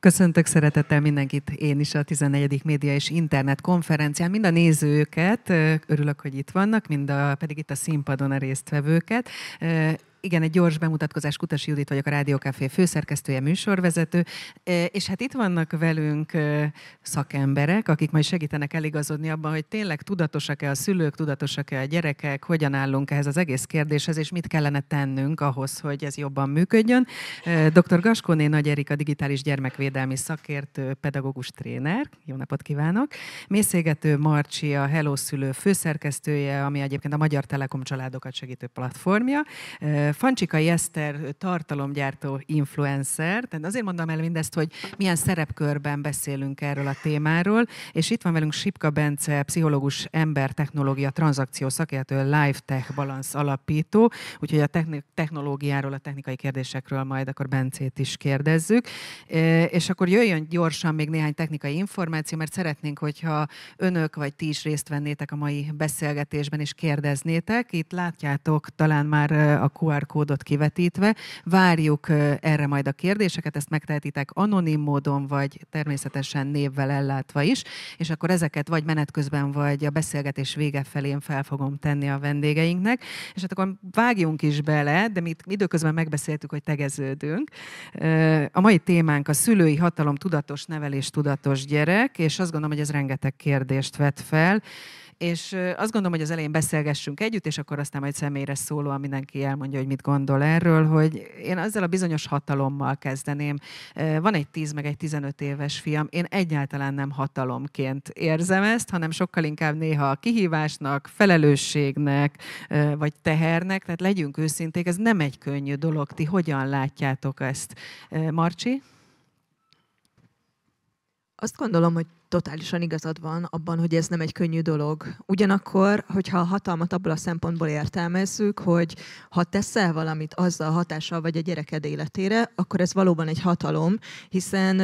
Köszöntök szeretettel mindenkit én is a 14. média és internet konferencián, mind a nézőket, örülök, hogy itt vannak, mind a, pedig itt a színpadon a résztvevőket. Igen, egy gyors bemutatkozás, Kutas Judit vagyok, a Rádiókafé főszerkesztője, műsorvezető, és hát itt vannak velünk szakemberek, akik majd segítenek eligazodni abban, hogy tényleg tudatosak-e a szülők, tudatosak-e a gyerekek, hogyan állunk ehhez az egész kérdéshez, és mit kellene tennünk ahhoz, hogy ez jobban működjön. Dr. Gaskoné Nagy Erika, digitális gyermekvédelmi szakértő, pedagógus tréner, jó napot kívánok. Mészégető Marcsi, a Hello Szülő főszerkesztője, ami egyébként a Magyar Telekom családokat segítő platformja Fancsika Jeszter tartalomgyártó influencer, tehát azért mondom el mindezt, hogy milyen szerepkörben beszélünk erről a témáról, és itt van velünk Sipka Bence, pszichológus ember, technológia, tranzakció szakértő, Live Tech Balance alapító, úgyhogy a technológiáról, a technikai kérdésekről majd akkor Bencét is kérdezzük. E, és akkor jöjjön gyorsan még néhány technikai információ, mert szeretnénk, hogyha önök vagy ti is részt vennétek a mai beszélgetésben és kérdeznétek. Itt látjátok talán már e, a QR QR kódot kivetítve. Várjuk erre majd a kérdéseket, ezt megtehetitek anonim módon, vagy természetesen névvel ellátva is, és akkor ezeket vagy menet közben, vagy a beszélgetés vége felén fel fogom tenni a vendégeinknek, és hát akkor vágjunk is bele, de mi időközben megbeszéltük, hogy tegeződünk. A mai témánk a szülői hatalom tudatos nevelés, tudatos gyerek, és azt gondolom, hogy ez rengeteg kérdést vet fel, és azt gondolom, hogy az elején beszélgessünk együtt, és akkor aztán majd személyre szóló, mindenki elmondja, hogy mit gondol erről, hogy én ezzel a bizonyos hatalommal kezdeném. Van egy 10 meg egy 15 éves fiam, én egyáltalán nem hatalomként érzem ezt, hanem sokkal inkább néha kihívásnak, felelősségnek, vagy tehernek, tehát legyünk őszinték, ez nem egy könnyű dolog. Ti hogyan látjátok ezt? Marcsi? Azt gondolom, hogy totálisan igazad van abban, hogy ez nem egy könnyű dolog. Ugyanakkor, hogyha a hatalmat abból a szempontból értelmezzük, hogy ha teszel valamit azzal hatással vagy a gyereked életére, akkor ez valóban egy hatalom, hiszen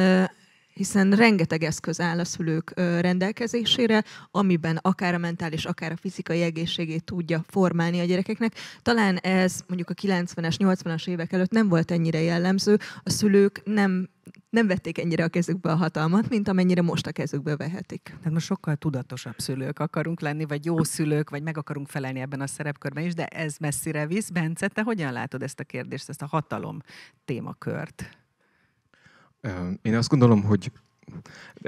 hiszen rengeteg eszköz áll a szülők rendelkezésére, amiben akár a mentális, akár a fizikai egészségét tudja formálni a gyerekeknek. Talán ez mondjuk a 90-es, 80-as évek előtt nem volt ennyire jellemző, a szülők nem nem vették ennyire a kezükbe a hatalmat, mint amennyire most a kezükbe vehetik. Tehát most sokkal tudatosabb szülők akarunk lenni, vagy jó szülők, vagy meg akarunk felelni ebben a szerepkörben is, de ez messzire visz. Bence, te hogyan látod ezt a kérdést, ezt a hatalom témakört? Én azt gondolom, hogy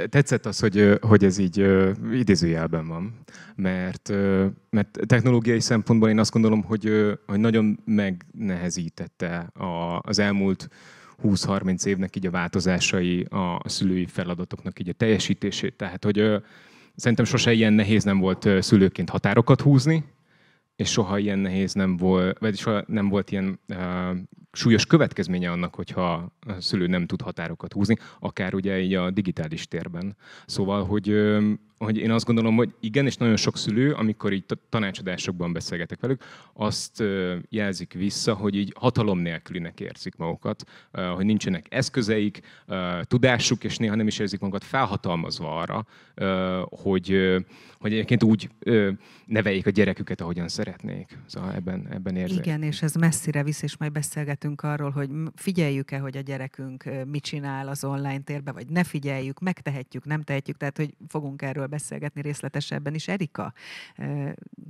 tetszett az, hogy, hogy ez így idézőjelben van, mert, mert technológiai szempontból én azt gondolom, hogy, hogy nagyon megnehezítette az elmúlt 20-30 évnek így a változásai a szülői feladatoknak így a teljesítését. Tehát, hogy szerintem sose ilyen nehéz nem volt szülőként határokat húzni, és soha ilyen nehéz nem volt, vagy soha nem volt ilyen uh, súlyos következménye annak, hogyha a szülő nem tud határokat húzni, akár ugye így a digitális térben. Szóval, hogy hogy én azt gondolom, hogy igen, és nagyon sok szülő, amikor így tanácsadásokban beszélgetek velük, azt jelzik vissza, hogy így hatalom nélkülinek érzik magukat, hogy nincsenek eszközeik, tudásuk, és néha nem is érzik magukat felhatalmazva arra, hogy, hogy egyébként úgy neveljék a gyereküket, ahogyan szeretnék. Szóval ebben, ebben érzek. Igen, és ez messzire visz, és majd beszélgetünk arról, hogy figyeljük-e, hogy a gyerekünk mit csinál az online térben, vagy ne figyeljük, megtehetjük, nem tehetjük, tehát hogy fogunk erről beszélgetni részletesebben is. Erika,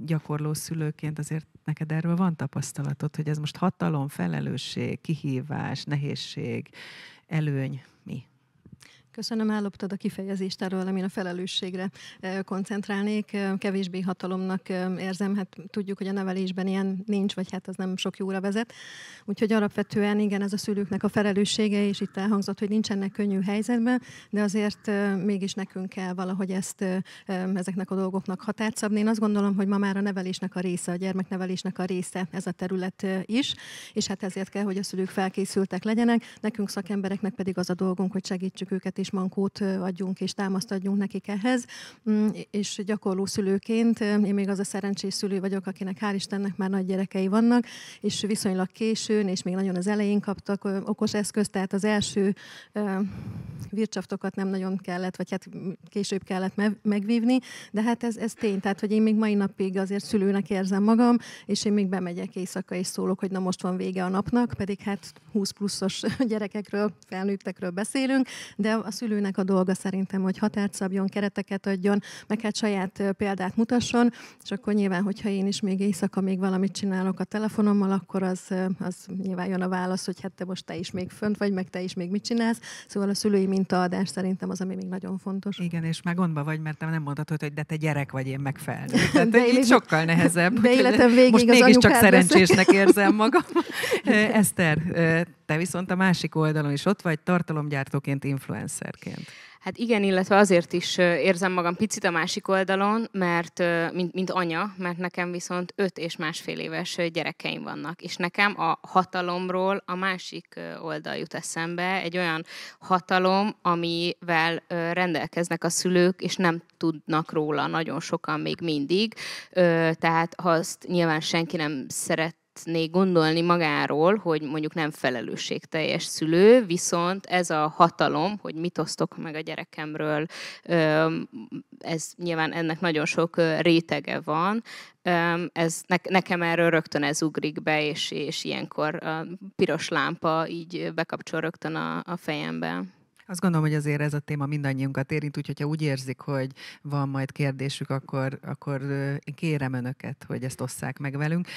gyakorló szülőként azért neked erről van tapasztalatod, hogy ez most hatalom, felelősség, kihívás, nehézség, előny, mi? Köszönöm, elloptad a kifejezést erről, amin a felelősségre eh, koncentrálnék. Eh, kevésbé hatalomnak eh, érzem, hát tudjuk, hogy a nevelésben ilyen nincs, vagy hát az nem sok jóra vezet. Úgyhogy alapvetően igen, ez a szülőknek a felelőssége, és itt elhangzott, hogy nincsenek könnyű helyzetben, de azért mégis nekünk kell valahogy ezt ezeknek a dolgoknak határt szabni. Én azt gondolom, hogy ma már a nevelésnek a része, a gyermeknevelésnek a része ez a terület is, és hát ezért kell, hogy a szülők felkészültek legyenek, nekünk szakembereknek pedig az a dolgunk, hogy segítsük őket is kis mankót adjunk és támaszt adjunk nekik ehhez. Mm, és gyakorló szülőként én még az a szerencsés szülő vagyok, akinek hál' Istennek már nagy gyerekei vannak, és viszonylag későn, és még nagyon az elején kaptak okos eszközt, tehát az első vircsaftokat nem nagyon kellett, vagy hát később kellett megvívni, de hát ez, ez tény, tehát hogy én még mai napig azért szülőnek érzem magam, és én még bemegyek éjszaka és szólok, hogy na most van vége a napnak, pedig hát 20 pluszos gyerekekről, felnőttekről beszélünk, de a szülőnek a dolga szerintem, hogy határt szabjon, kereteket adjon, meg hát saját példát mutasson, és akkor nyilván, hogyha én is még éjszaka még valamit csinálok a telefonommal, akkor az, az nyilván jön a válasz, hogy hát te most te is még fönt vagy, meg te is még mit csinálsz. Szóval a szülői mintaadás szerintem az, ami még nagyon fontos. Igen, és már gondba vagy, mert nem mondhatod, hogy de te gyerek vagy, én meg felnőtt. Tehát de élet, sokkal nehezebb. De életem végig most az csak szerencsésnek érzem magam. Eszter, te viszont a másik oldalon is ott vagy, tartalomgyártóként influencer influencerként. Hát igen, illetve azért is érzem magam picit a másik oldalon, mert mint, mint anya, mert nekem viszont öt és másfél éves gyerekeim vannak, és nekem a hatalomról a másik oldal jut eszembe, egy olyan hatalom, amivel rendelkeznek a szülők, és nem tudnak róla nagyon sokan még mindig, tehát ha azt nyilván senki nem szeret szeretné gondolni magáról, hogy mondjuk nem felelősségteljes szülő, viszont ez a hatalom, hogy mit osztok meg a gyerekemről, ez nyilván ennek nagyon sok rétege van, ez nekem erről rögtön ez ugrik be, és, és ilyenkor a piros lámpa így bekapcsol rögtön a, a fejembe. Azt gondolom, hogy azért ez a téma mindannyiunkat érint, úgyhogy ha úgy érzik, hogy van majd kérdésük, akkor, akkor én kérem önöket, hogy ezt osszák meg velünk.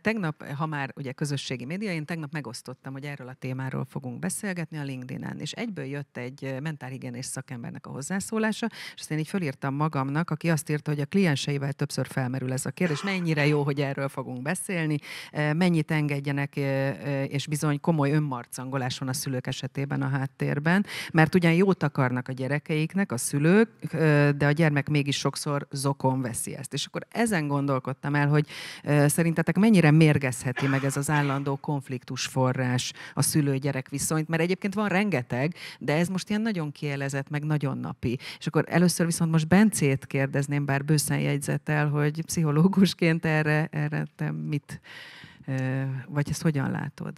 Tegnap, ha már ugye közösségi média, én tegnap megosztottam, hogy erről a témáról fogunk beszélgetni a LinkedIn-en, és egyből jött egy mentálhigiénés szakembernek a hozzászólása, és azt én így fölírtam magamnak, aki azt írta, hogy a klienseivel többször felmerül ez a kérdés, mennyire jó, hogy erről fogunk beszélni, mennyit engedjenek, és bizony komoly önmarcangolás van a szülők esetében a háttérben. Mert ugyan jót akarnak a gyerekeiknek, a szülők, de a gyermek mégis sokszor zokon veszi ezt. És akkor ezen gondolkodtam el, hogy szerintetek mennyire mérgezheti meg ez az állandó konfliktus forrás a szülő-gyerek viszonyt, mert egyébként van rengeteg, de ez most ilyen nagyon kielezett, meg nagyon napi. És akkor először viszont most Bencét kérdezném, bár bőszen jegyzett el, hogy pszichológusként erre, erre te mit, vagy ezt hogyan látod?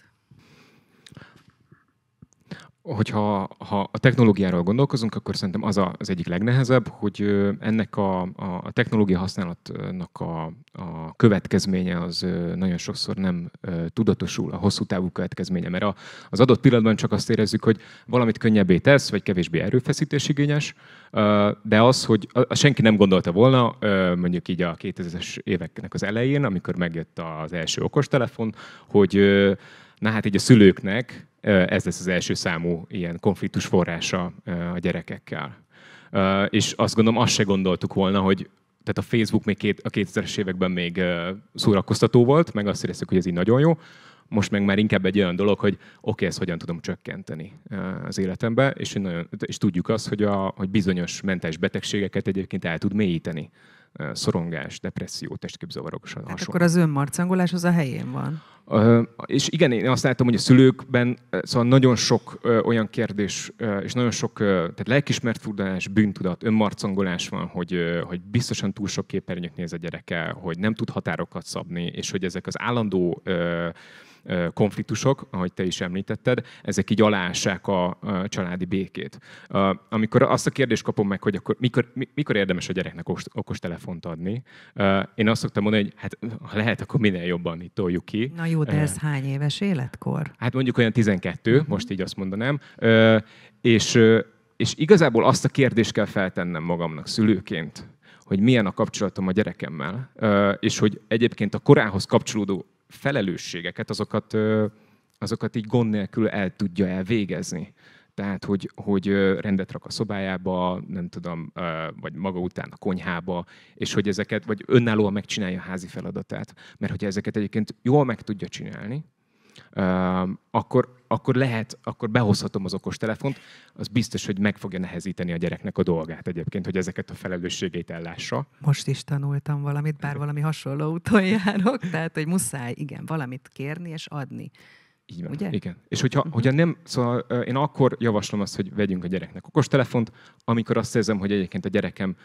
hogyha ha a technológiáról gondolkozunk, akkor szerintem az a, az egyik legnehezebb, hogy ennek a, a technológia használatnak a, a következménye az nagyon sokszor nem tudatosul, a hosszú távú következménye, mert a, az adott pillanatban csak azt érezzük, hogy valamit könnyebbé tesz, vagy kevésbé erőfeszítésigényes, de az, hogy senki nem gondolta volna, mondjuk így a 2000-es éveknek az elején, amikor megjött az első okostelefon, hogy na hát így a szülőknek ez lesz az első számú ilyen konfliktus forrása a gyerekekkel. És azt gondolom, azt se gondoltuk volna, hogy tehát a Facebook még két, a 2000-es években még szórakoztató volt, meg azt éreztük, hogy ez így nagyon jó, most meg már inkább egy olyan dolog, hogy oké, okay, ezt hogyan tudom csökkenteni az életembe, és, nagyon, és tudjuk azt, hogy, a, hogy bizonyos mentális betegségeket egyébként el tud mélyíteni szorongás, depresszió, testképzavarok hát hasonló. akkor az önmarcangolás az a helyén van. És igen, én azt láttam, hogy a szülőkben szóval nagyon sok olyan kérdés, és nagyon sok tehát lelkismert furdalás, bűntudat, önmarcangolás van, hogy, hogy biztosan túl sok képernyőt néz a gyereke, hogy nem tud határokat szabni, és hogy ezek az állandó konfliktusok, ahogy te is említetted, ezek így alássák a családi békét. Amikor azt a kérdést kapom meg, hogy akkor mikor, mikor érdemes a gyereknek okostelefont adni, én azt szoktam mondani, hogy hát ha lehet, akkor minél jobban itt toljuk ki. Na jó, de ez hány éves életkor? Hát mondjuk olyan 12, uh-huh. Mhm. most így azt mondanám. És, és igazából azt a kérdést kell feltennem magamnak szülőként, hogy milyen a kapcsolatom a gyerekemmel, és hogy egyébként a korához kapcsolódó felelősségeket, azokat, azokat így gond nélkül el tudja elvégezni. Tehát, hogy, hogy rendet rak a szobájába, nem tudom, vagy maga után a konyhába, és hogy ezeket, vagy önállóan megcsinálja a házi feladatát. Mert hogyha ezeket egyébként jól meg tudja csinálni, akkor, akkor lehet, akkor behozhatom az okostelefont, az biztos, hogy meg fogja nehezíteni a gyereknek a dolgát egyébként, hogy ezeket a felelősségét ellássa. Most is tanultam valamit, bár valami hasonló úton járok, tehát, hogy muszáj, igen, valamit kérni és adni. Így van. Ugye? Igen. És hogyha, uh-huh. hogyha nem, szóval én akkor javaslom azt, hogy vegyünk a gyereknek okostelefont, amikor azt érzem, hogy egyébként a gyerekem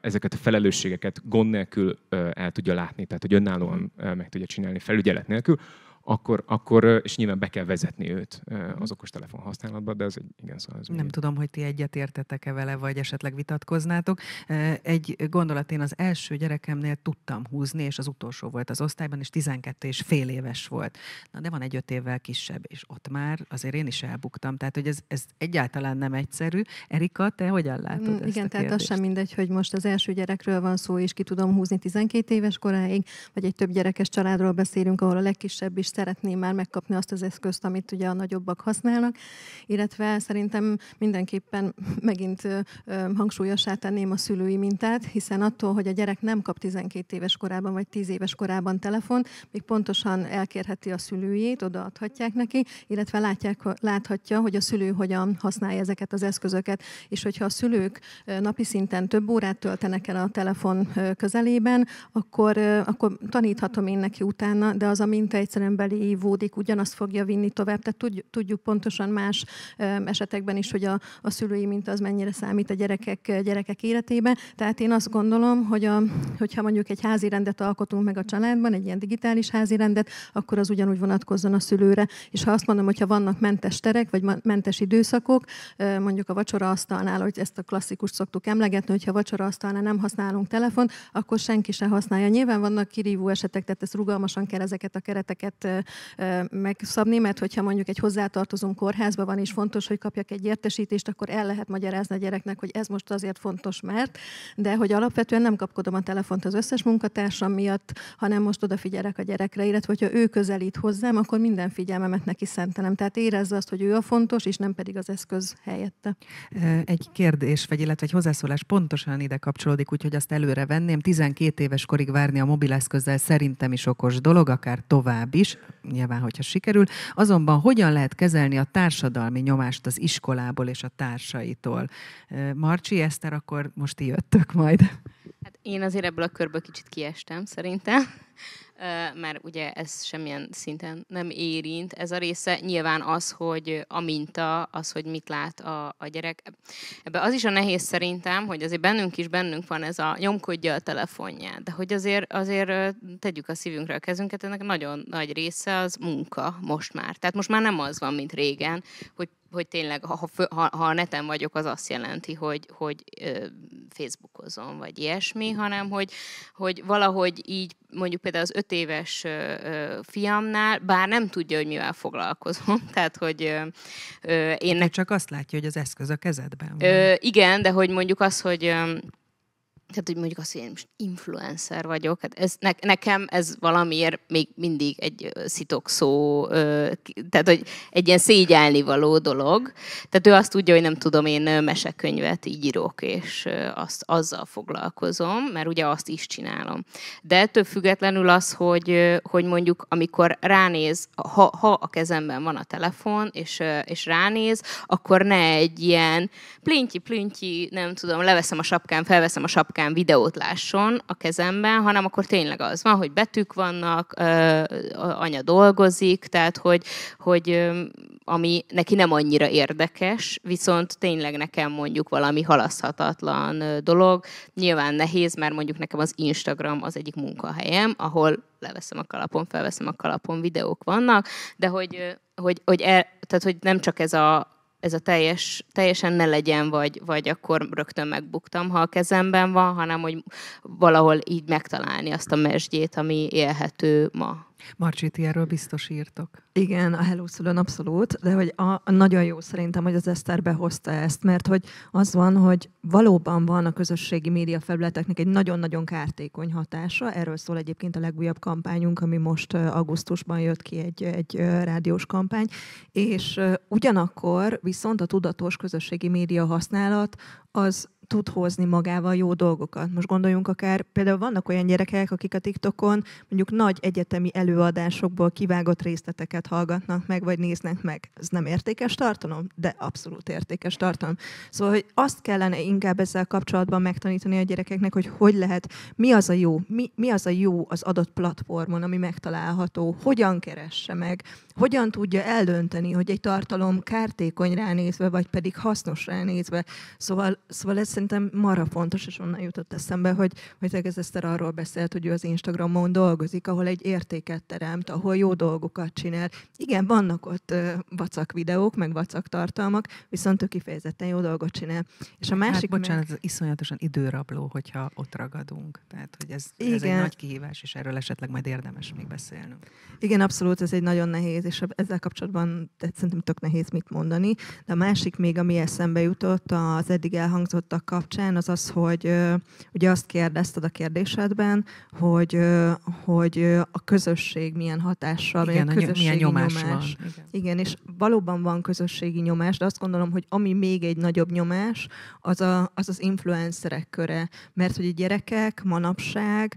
ezeket a felelősségeket gond nélkül el tudja látni, tehát hogy önállóan mhm. meg tudja csinálni felügyelet nélkül, akkor, akkor és nyilván be kell vezetni őt az okostelefon használatba, de ez egy, igen, szóval ez Nem tudom, hogy ti értetek e vele, vagy esetleg vitatkoznátok. Egy gondolat, én az első gyerekemnél tudtam húzni, és az utolsó volt az osztályban, és 12 és fél éves volt. Na, de van egy öt évvel kisebb, és ott már azért én is elbuktam. Tehát, hogy ez, ez egyáltalán nem egyszerű. Erika, te hogyan látod mm, Igen, ezt a tehát kérdést? az sem mindegy, hogy most az első gyerekről van szó, és ki tudom húzni 12 éves koráig, vagy egy több gyerekes családról beszélünk, ahol a legkisebb is szeretné már megkapni azt az eszközt, amit ugye a nagyobbak használnak, illetve szerintem mindenképpen megint hangsúlyosá tenném a szülői mintát, hiszen attól, hogy a gyerek nem kap 12 éves korában vagy 10 éves korában telefon, még pontosan elkérheti a szülőjét, odaadhatják neki, illetve látják, láthatja, hogy a szülő hogyan használja ezeket az eszközöket, és hogyha a szülők napi szinten több órát töltenek el a telefon közelében, akkor, akkor taníthatom én neki utána, de az a minta egyszerűen felé ívódik, ugyanazt fogja vinni tovább. Tehát tudjuk pontosan más esetekben is, hogy a, a szülői mint az mennyire számít a gyerekek, gyerekek életébe. Tehát én azt gondolom, hogy a, hogyha mondjuk egy házi rendet alkotunk meg a családban, egy ilyen digitális házi rendet, akkor az ugyanúgy vonatkozzon a szülőre. És ha azt mondom, hogyha vannak mentes terek, vagy mentes időszakok, mondjuk a vacsora asztalnál, hogy ezt a klasszikus szoktuk emlegetni, hogyha a vacsora asztalnál nem használunk telefont, akkor senki se használja. Nyilván vannak kirívó esetek, tehát ezt rugalmasan kell ezeket a kereteket megszabni, mert hogyha mondjuk egy hozzátartozunk kórházban van, és fontos, hogy kapjak egy értesítést, akkor el lehet magyarázni a gyereknek, hogy ez most azért fontos, mert, de hogy alapvetően nem kapkodom a telefont az összes munkatársam miatt, hanem most odafigyelek a gyerekre, illetve hogyha ő közelít hozzám, akkor minden figyelmemet neki szentelem. Tehát érezze azt, hogy ő a fontos, és nem pedig az eszköz helyette. Egy kérdés, vagy illetve egy hozzászólás pontosan ide kapcsolódik, úgyhogy azt előre venném. 12 éves korig várni a mobileszközzel szerintem is okos dolog, akár tovább is nyilván, hogyha sikerül. Azonban hogyan lehet kezelni a társadalmi nyomást az iskolából és a társaitól? Marcsi, Eszter, akkor most ti jöttök majd. Hát én azért ebből a körből kicsit kiestem szerintem mert ugye ez semmilyen szinten nem érint. Ez a része nyilván az, hogy a minta, az, hogy mit lát a, a gyerek. Ebben az is a nehéz szerintem, hogy azért bennünk is bennünk van ez a nyomkodja a telefonját, de hogy azért, azért tegyük a szívünkre a kezünket, ennek nagyon nagy része az munka most már. Tehát most már nem az van, mint régen, hogy hogy tényleg, ha, ha, ha neten vagyok, az azt jelenti, hogy, hogy ö, Facebookozom, vagy ilyesmi, mm. hanem hogy, hogy valahogy így mondjuk például az öt éves fiamnál, bár nem tudja, hogy mivel foglalkozom, tehát hogy ö, én... Ne... Csak azt látja, hogy az eszköz a kezedben van. Ö, igen, de hogy mondjuk az, hogy tehát, hogy mondjuk azt, hogy én most influencer vagyok, hát ez, ne, nekem ez valamiért még mindig egy szitok szó, tehát, hogy egy ilyen szégyelni való dolog. Tehát ő azt tudja, hogy nem tudom, én mesekönyvet így írok, és azt, azzal foglalkozom, mert ugye azt is csinálom. De ettől függetlenül az, hogy, hogy mondjuk amikor ránéz, ha, ha a kezemben van a telefon, és, és ránéz, akkor ne egy ilyen plintyi-plintyi, nem tudom, leveszem a sapkám, felveszem a sapkám, apukám videót lásson a kezemben, hanem akkor tényleg az van, hogy betűk vannak, anya dolgozik, tehát hogy, hogy ami neki nem annyira érdekes, viszont tényleg nekem mondjuk valami halaszthatatlan dolog. Nyilván nehéz, mert mondjuk nekem az Instagram az egyik munkahelyem, ahol leveszem a kalapon, felveszem a kalapon, videók vannak, de hogy, hogy, hogy, el, tehát, hogy nem csak ez a, ez a teljes, teljesen ne legyen, vagy, vagy akkor rögtön megbuktam, ha a kezemben van, hanem hogy valahol így megtalálni azt a mesdjét, ami élhető ma. Marcsi, ti erről biztos írtok. Igen, a Hello Szülön abszolút, de hogy a, a nagyon jó szerintem, hogy az Eszter behozta ezt, mert hogy az van, hogy valóban van a közösségi média felületeknek egy nagyon-nagyon kártékony hatása. Erről szól egyébként a legújabb kampányunk, ami most augusztusban jött ki egy, egy rádiós kampány, és ugyanakkor viszont a tudatos közösségi média használat az tud hozni magával jó dolgokat. Most gondoljunk akár, például vannak olyan gyerekek, akik a TikTokon mondjuk nagy egyetemi előadásokból kivágott részleteket hallgatnak meg, vagy néznek meg. Ez nem értékes tartalom, de abszolút értékes tartalom. Szóval, hogy azt kellene inkább ezzel kapcsolatban megtanítani a gyerekeknek, hogy hogy lehet, mi az a jó, mi, mi az a jó az adott platformon, ami megtalálható, hogyan keresse meg, hogyan tudja eldönteni, hogy egy tartalom kártékony ránézve, vagy pedig hasznos ránézve. Szóval, szóval ez szerintem marha fontos, és onnan jutott eszembe, hogy, hogy ez Eszter arról beszélt, hogy ő az Instagramon dolgozik, ahol egy értéket teremt, ahol jó dolgokat csinál. Igen, vannak ott vacak videók, meg vacak tartalmak, viszont ő kifejezetten jó dolgot csinál. És a másik... Hát, bocsánat, meg... ez iszonyatosan időrabló, hogyha ott ragadunk. Tehát, hogy ez, ez egy nagy kihívás, és erről esetleg majd érdemes még beszélnünk. Igen, abszolút, ez egy nagyon nehéz, és ezzel kapcsolatban szerintem tök nehéz mit mondani. De a másik még, ami eszembe jutott, az eddig elhangzottak annak kapcsán az az, hogy ugye azt kérdezted a kérdésedben, hogy, hogy a közösség milyen hatással, Igen, milyen, közösségi milyen nyomás, nyomás. Van. Igen. Igen, és valóban van közösségi nyomás, de azt gondolom, hogy ami még egy nagyobb nyomás, az a, az, az influencerek köre. Mert hogy a gyerekek manapság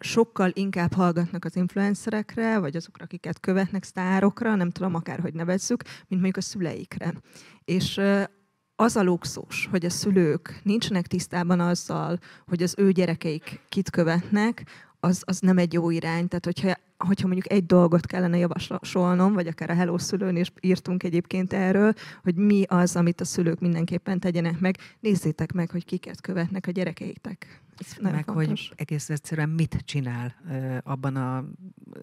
sokkal inkább hallgatnak az influencerekre, vagy azokra, akiket követnek, sztárokra, nem tudom akár, hogy nevezzük, mint mondjuk a szüleikre. És az a luxus, hogy a szülők nincsenek tisztában azzal, hogy az ő gyerekeik kit követnek, az, az nem egy jó irány. Tehát, hogyha hogyha mondjuk egy dolgot kellene javasolnom, vagy akár a Hello szülőn is írtunk egyébként erről, hogy mi az, amit a szülők mindenképpen tegyenek meg, nézzétek meg, hogy kiket követnek a gyerekeitek. Ez meg fontos. hogy egész egyszerűen mit csinál abban a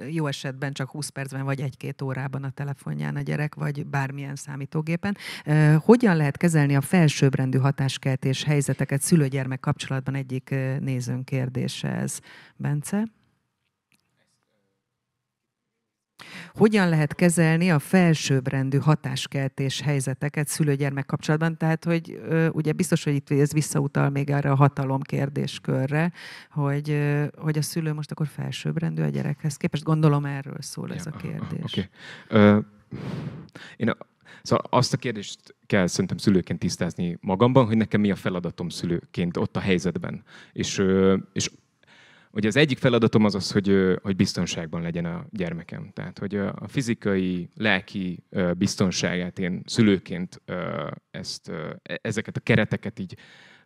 jó esetben csak 20 percben vagy egy-két órában a telefonján a gyerek, vagy bármilyen számítógépen. Hogyan lehet kezelni a felsőbbrendű hatáskeltés helyzeteket szülőgyermek kapcsolatban egyik nézőnk kérdése ez. Bence? Hogyan lehet kezelni a felsőbbrendű hatáskeltés helyzeteket szülőgyermek kapcsolatban? Tehát, hogy ugye biztos, hogy itt ez visszautal még erre a hatalom kérdéskörre, hogy, hogy a szülő most akkor felsőbbrendű a gyerekhez képest. Gondolom erről szól ez a kérdés. Oké. Okay. Uh, én a, szóval azt a kérdést kell szerintem szülőként tisztázni magamban, hogy nekem mi a feladatom szülőként ott a helyzetben. És, és hogy az egyik feladatom az az, hogy, hogy biztonságban legyen a gyermekem. Tehát, hogy a fizikai, lelki biztonságát én szülőként ezt, e-, ezeket a kereteket így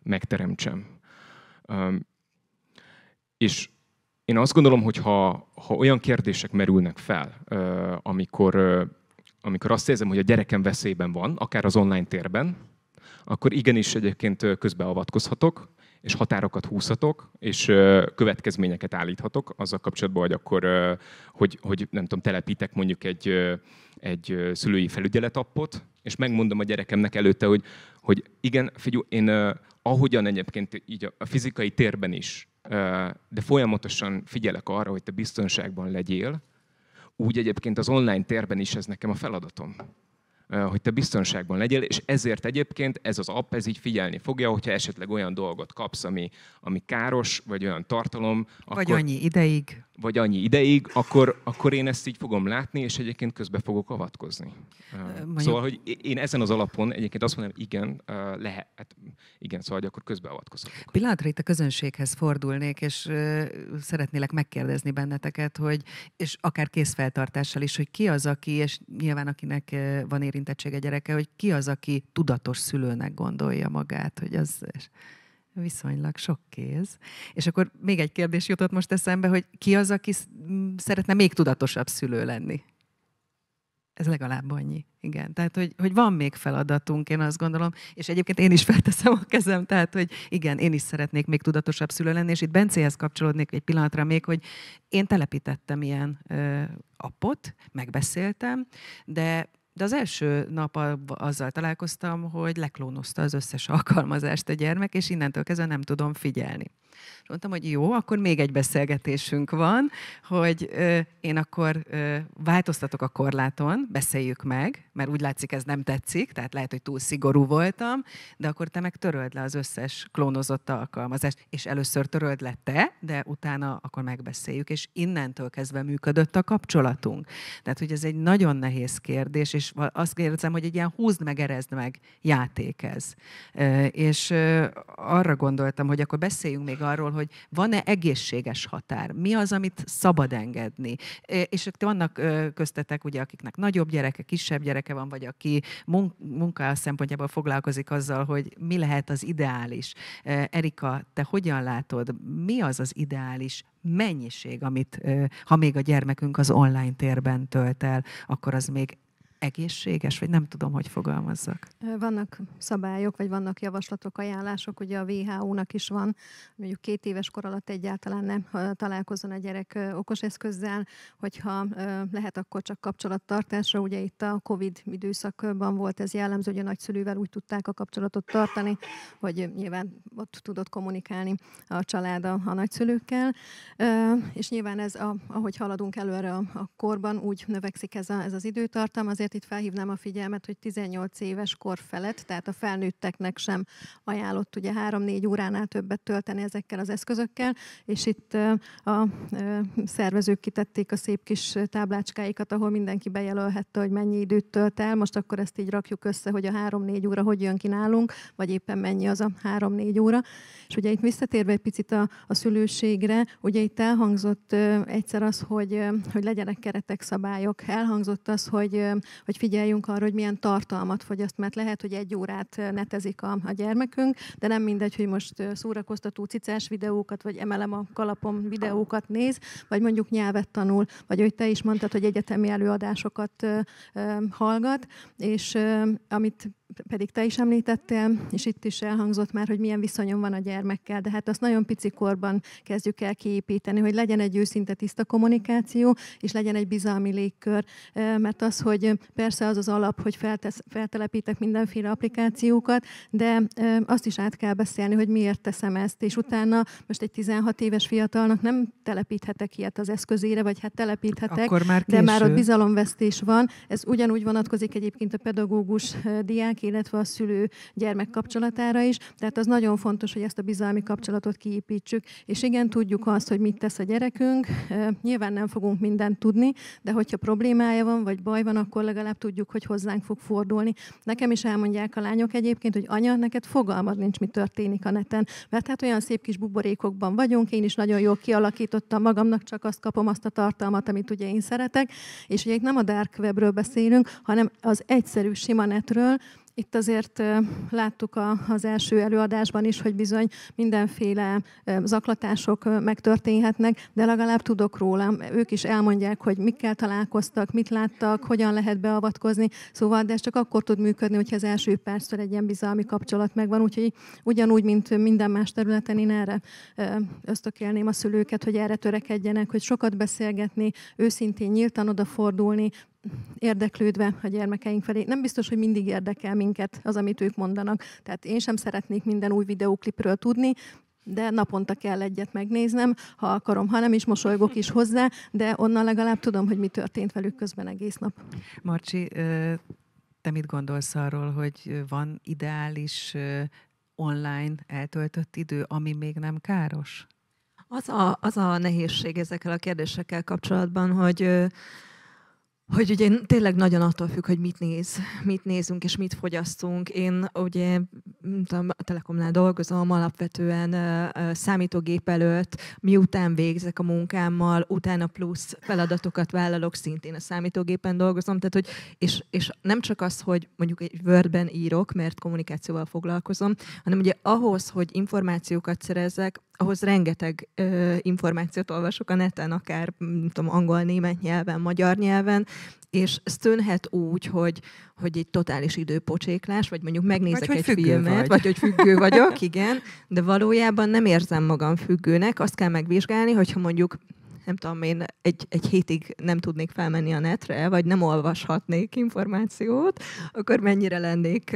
megteremtsem. És én azt gondolom, hogy ha, ha olyan kérdések merülnek fel, amikor, amikor azt érzem, hogy a gyerekem veszélyben van, akár az online térben, akkor igenis egyébként közbeavatkozhatok, és határokat húzhatok, és következményeket állíthatok azzal kapcsolatban, hogy akkor, hogy, hogy nem tudom, telepítek mondjuk egy, egy szülői felügyeletappot, és megmondom a gyerekemnek előtte, hogy, hogy igen, figyelj, én ahogyan egyébként így a fizikai térben is, de folyamatosan figyelek arra, hogy te biztonságban legyél, úgy egyébként az online térben is ez nekem a feladatom hogy te biztonságban legyél, és ezért egyébként ez az app, ez így figyelni fogja, hogyha esetleg olyan dolgot kapsz, ami, ami káros, vagy olyan tartalom. Vagy akkor, annyi ideig. Vagy annyi ideig, akkor, akkor én ezt így fogom látni, és egyébként közbe fogok avatkozni. Szóval, mondjuk... Szóval, hogy én ezen az alapon egyébként azt mondom, igen, lehet, hát igen, szóval, hogy akkor közbeavatkozhatok. Pillanatra itt a közönséghez fordulnék, és szeretnélek megkérdezni benneteket, hogy, és akár készfeltartással is, hogy ki az, aki, és nyilván akinek van éri érintettsége gyereke, hogy ki az, aki tudatos szülőnek gondolja magát, hogy az viszonylag sok kéz. És akkor még egy kérdés jutott most eszembe, hogy ki az, aki szeretne még tudatosabb szülő lenni? Ez legalább annyi. Igen. Tehát, hogy, hogy van még feladatunk, én azt gondolom, és egyébként én is felteszem a kezem, tehát, hogy igen, én is szeretnék még tudatosabb szülő lenni, és itt Bencéhez kapcsolódnék egy pillanatra még, hogy én telepítettem ilyen ö, appot, megbeszéltem, de de az első nap azzal találkoztam, hogy leklónozta az összes alkalmazást a gyermek, és innentől kezdve nem tudom figyelni. És mondtam, hogy jó, akkor még egy beszélgetésünk van, hogy ö, én akkor ö, változtatok a korláton, beszéljük meg, mert úgy látszik ez nem tetszik, tehát lehet, hogy túl szigorú voltam, de akkor te meg töröld le az összes klónozott alkalmazást, és először töröld le te, de utána akkor megbeszéljük, és innentől kezdve működött a kapcsolatunk. Tehát, hogy ez egy nagyon nehéz kérdés, és is azt kérdezem, hogy egy ilyen húzd meg, erezd meg játék ez. És arra gondoltam, hogy akkor beszéljünk még arról, hogy van-e egészséges határ? Mi az, amit szabad engedni? És vannak köztetek, ugye, akiknek nagyobb gyereke, kisebb gyereke van, vagy aki munka szempontjából foglalkozik azzal, hogy mi lehet az ideális. Erika, te hogyan látod, mi az az ideális mennyiség, amit ha még a gyermekünk az online térben tölt el, akkor az még egészséges, vagy nem tudom, hogy fogalmazzak. Vannak szabályok, vagy vannak javaslatok, ajánlások, ugye a WHO-nak is van, mondjuk két éves kor alatt egyáltalán nem találkozzon a gyerek okos eszközzel, hogyha lehet, akkor csak kapcsolattartásra, ugye itt a Covid időszakban volt ez jellemző, hogy a nagyszülővel úgy tudták a kapcsolatot tartani, hogy nyilván ott tudott kommunikálni a család a, a nagyszülőkkel, és nyilván ez, a, ahogy haladunk előre a, a korban, úgy növekszik ez, a, ez az időtartam, azért azért itt felhívnám a figyelmet, hogy 18 éves kor felett, tehát a felnőtteknek sem ajánlott ugye 3-4 óránál többet tölteni ezekkel az eszközökkel, és itt a szervezők kitették a szép kis táblácskáikat, ahol mindenki bejelölhette, hogy mennyi időt tölt el, most akkor ezt így rakjuk össze, hogy a 3-4 óra hogy jön ki nálunk, vagy éppen mennyi az a 3-4 óra. És ugye itt visszatérve egy picit a, a szülőségre, ugye itt elhangzott egyszer az, hogy, hogy legyenek keretek szabályok, elhangzott az, hogy hogy figyeljünk arra, hogy milyen tartalmat fogyaszt, mert lehet, hogy egy órát netezik a, a gyermekünk, de nem mindegy, hogy most szórakoztató cicás videókat, vagy emelem a kalapom videókat néz, vagy mondjuk nyelvet tanul, vagy hogy te is mondtad, hogy egyetemi előadásokat hallgat, és amit pedig te is említettél, és itt is elhangzott már, hogy milyen viszonyom van a gyermekkel, de hát azt nagyon pici korban kezdjük el kiépíteni, hogy legyen egy őszinte tiszta kommunikáció, és legyen egy bizalmi légkör, mert az, hogy persze az az alap, hogy feltesz, feltelepítek mindenféle applikációkat, de azt is át kell beszélni, hogy miért teszem ezt, és utána most egy 16 éves fiatalnak nem telepíthetek ilyet az eszközére, vagy hát telepíthetek, Akkor már de már ott bizalomvesztés van. Ez ugyanúgy vonatkozik egyébként a pedagógus diák anyák, illetve a szülő gyermek kapcsolatára is. Tehát az nagyon fontos, hogy ezt a bizalmi kapcsolatot kiépítsük. És igen, tudjuk azt, hogy mit tesz a gyerekünk. Nyilván nem fogunk mindent tudni, de hogyha problémája van, vagy baj van, akkor legalább tudjuk, hogy hozzánk fog fordulni. Nekem is elmondják a lányok egyébként, hogy anya, neked fogalmad nincs, mi történik a neten. Mert hát olyan szép kis buborékokban vagyunk, én is nagyon jól kialakítottam magamnak, csak azt kapom azt a tartalmat, amit ugye én szeretek. És ugye nem a dark webről beszélünk, hanem az egyszerű sima netről, itt azért láttuk az első előadásban is, hogy bizony mindenféle zaklatások megtörténhetnek, de legalább tudok róla. Ők is elmondják, hogy mikkel találkoztak, mit láttak, hogyan lehet beavatkozni. Szóval, de ez csak akkor tud működni, hogyha az első perctől egy ilyen bizalmi kapcsolat megvan. Úgyhogy ugyanúgy, mint minden más területen, én erre ösztökélném a szülőket, hogy erre törekedjenek, hogy sokat beszélgetni, őszintén nyíltan odafordulni, érdeklődve a gyermekeink felé. Nem biztos, hogy mindig érdekel minket az, amit ők mondanak. Tehát én sem szeretnék minden új videóklipről tudni, de naponta kell egyet megnéznem, ha akarom, ha nem is mosolygok is hozzá, de onnan legalább tudom, hogy mi történt velük közben egész nap. Marcsi, te mit gondolsz arról, hogy van ideális online eltöltött idő, ami még nem káros? Az a, az a nehézség ezekkel a kérdésekkel kapcsolatban, hogy hogy ugye tényleg nagyon attól függ, hogy mit néz, mit nézünk és mit fogyasztunk. Én ugye a Telekomnál dolgozom, alapvetően számítógép előtt, miután végzek a munkámmal, utána plusz feladatokat vállalok, szintén a számítógépen dolgozom, tehát hogy, és, és nem csak az, hogy mondjuk egy Wordben írok, mert kommunikációval foglalkozom, hanem ugye ahhoz, hogy információkat szerezzek, ahhoz rengeteg ö, információt olvasok a neten, akár nem tudom, angol, német nyelven, magyar nyelven, és ez tűnhet úgy, hogy, hogy egy totális időpocséklás, vagy mondjuk megnézek vagy, egy filmet, vagy. vagy hogy függő vagyok, igen, de valójában nem érzem magam függőnek, azt kell megvizsgálni, hogyha mondjuk nem tudom én, egy, egy hétig nem tudnék felmenni a netre, vagy nem olvashatnék információt, akkor mennyire lennék,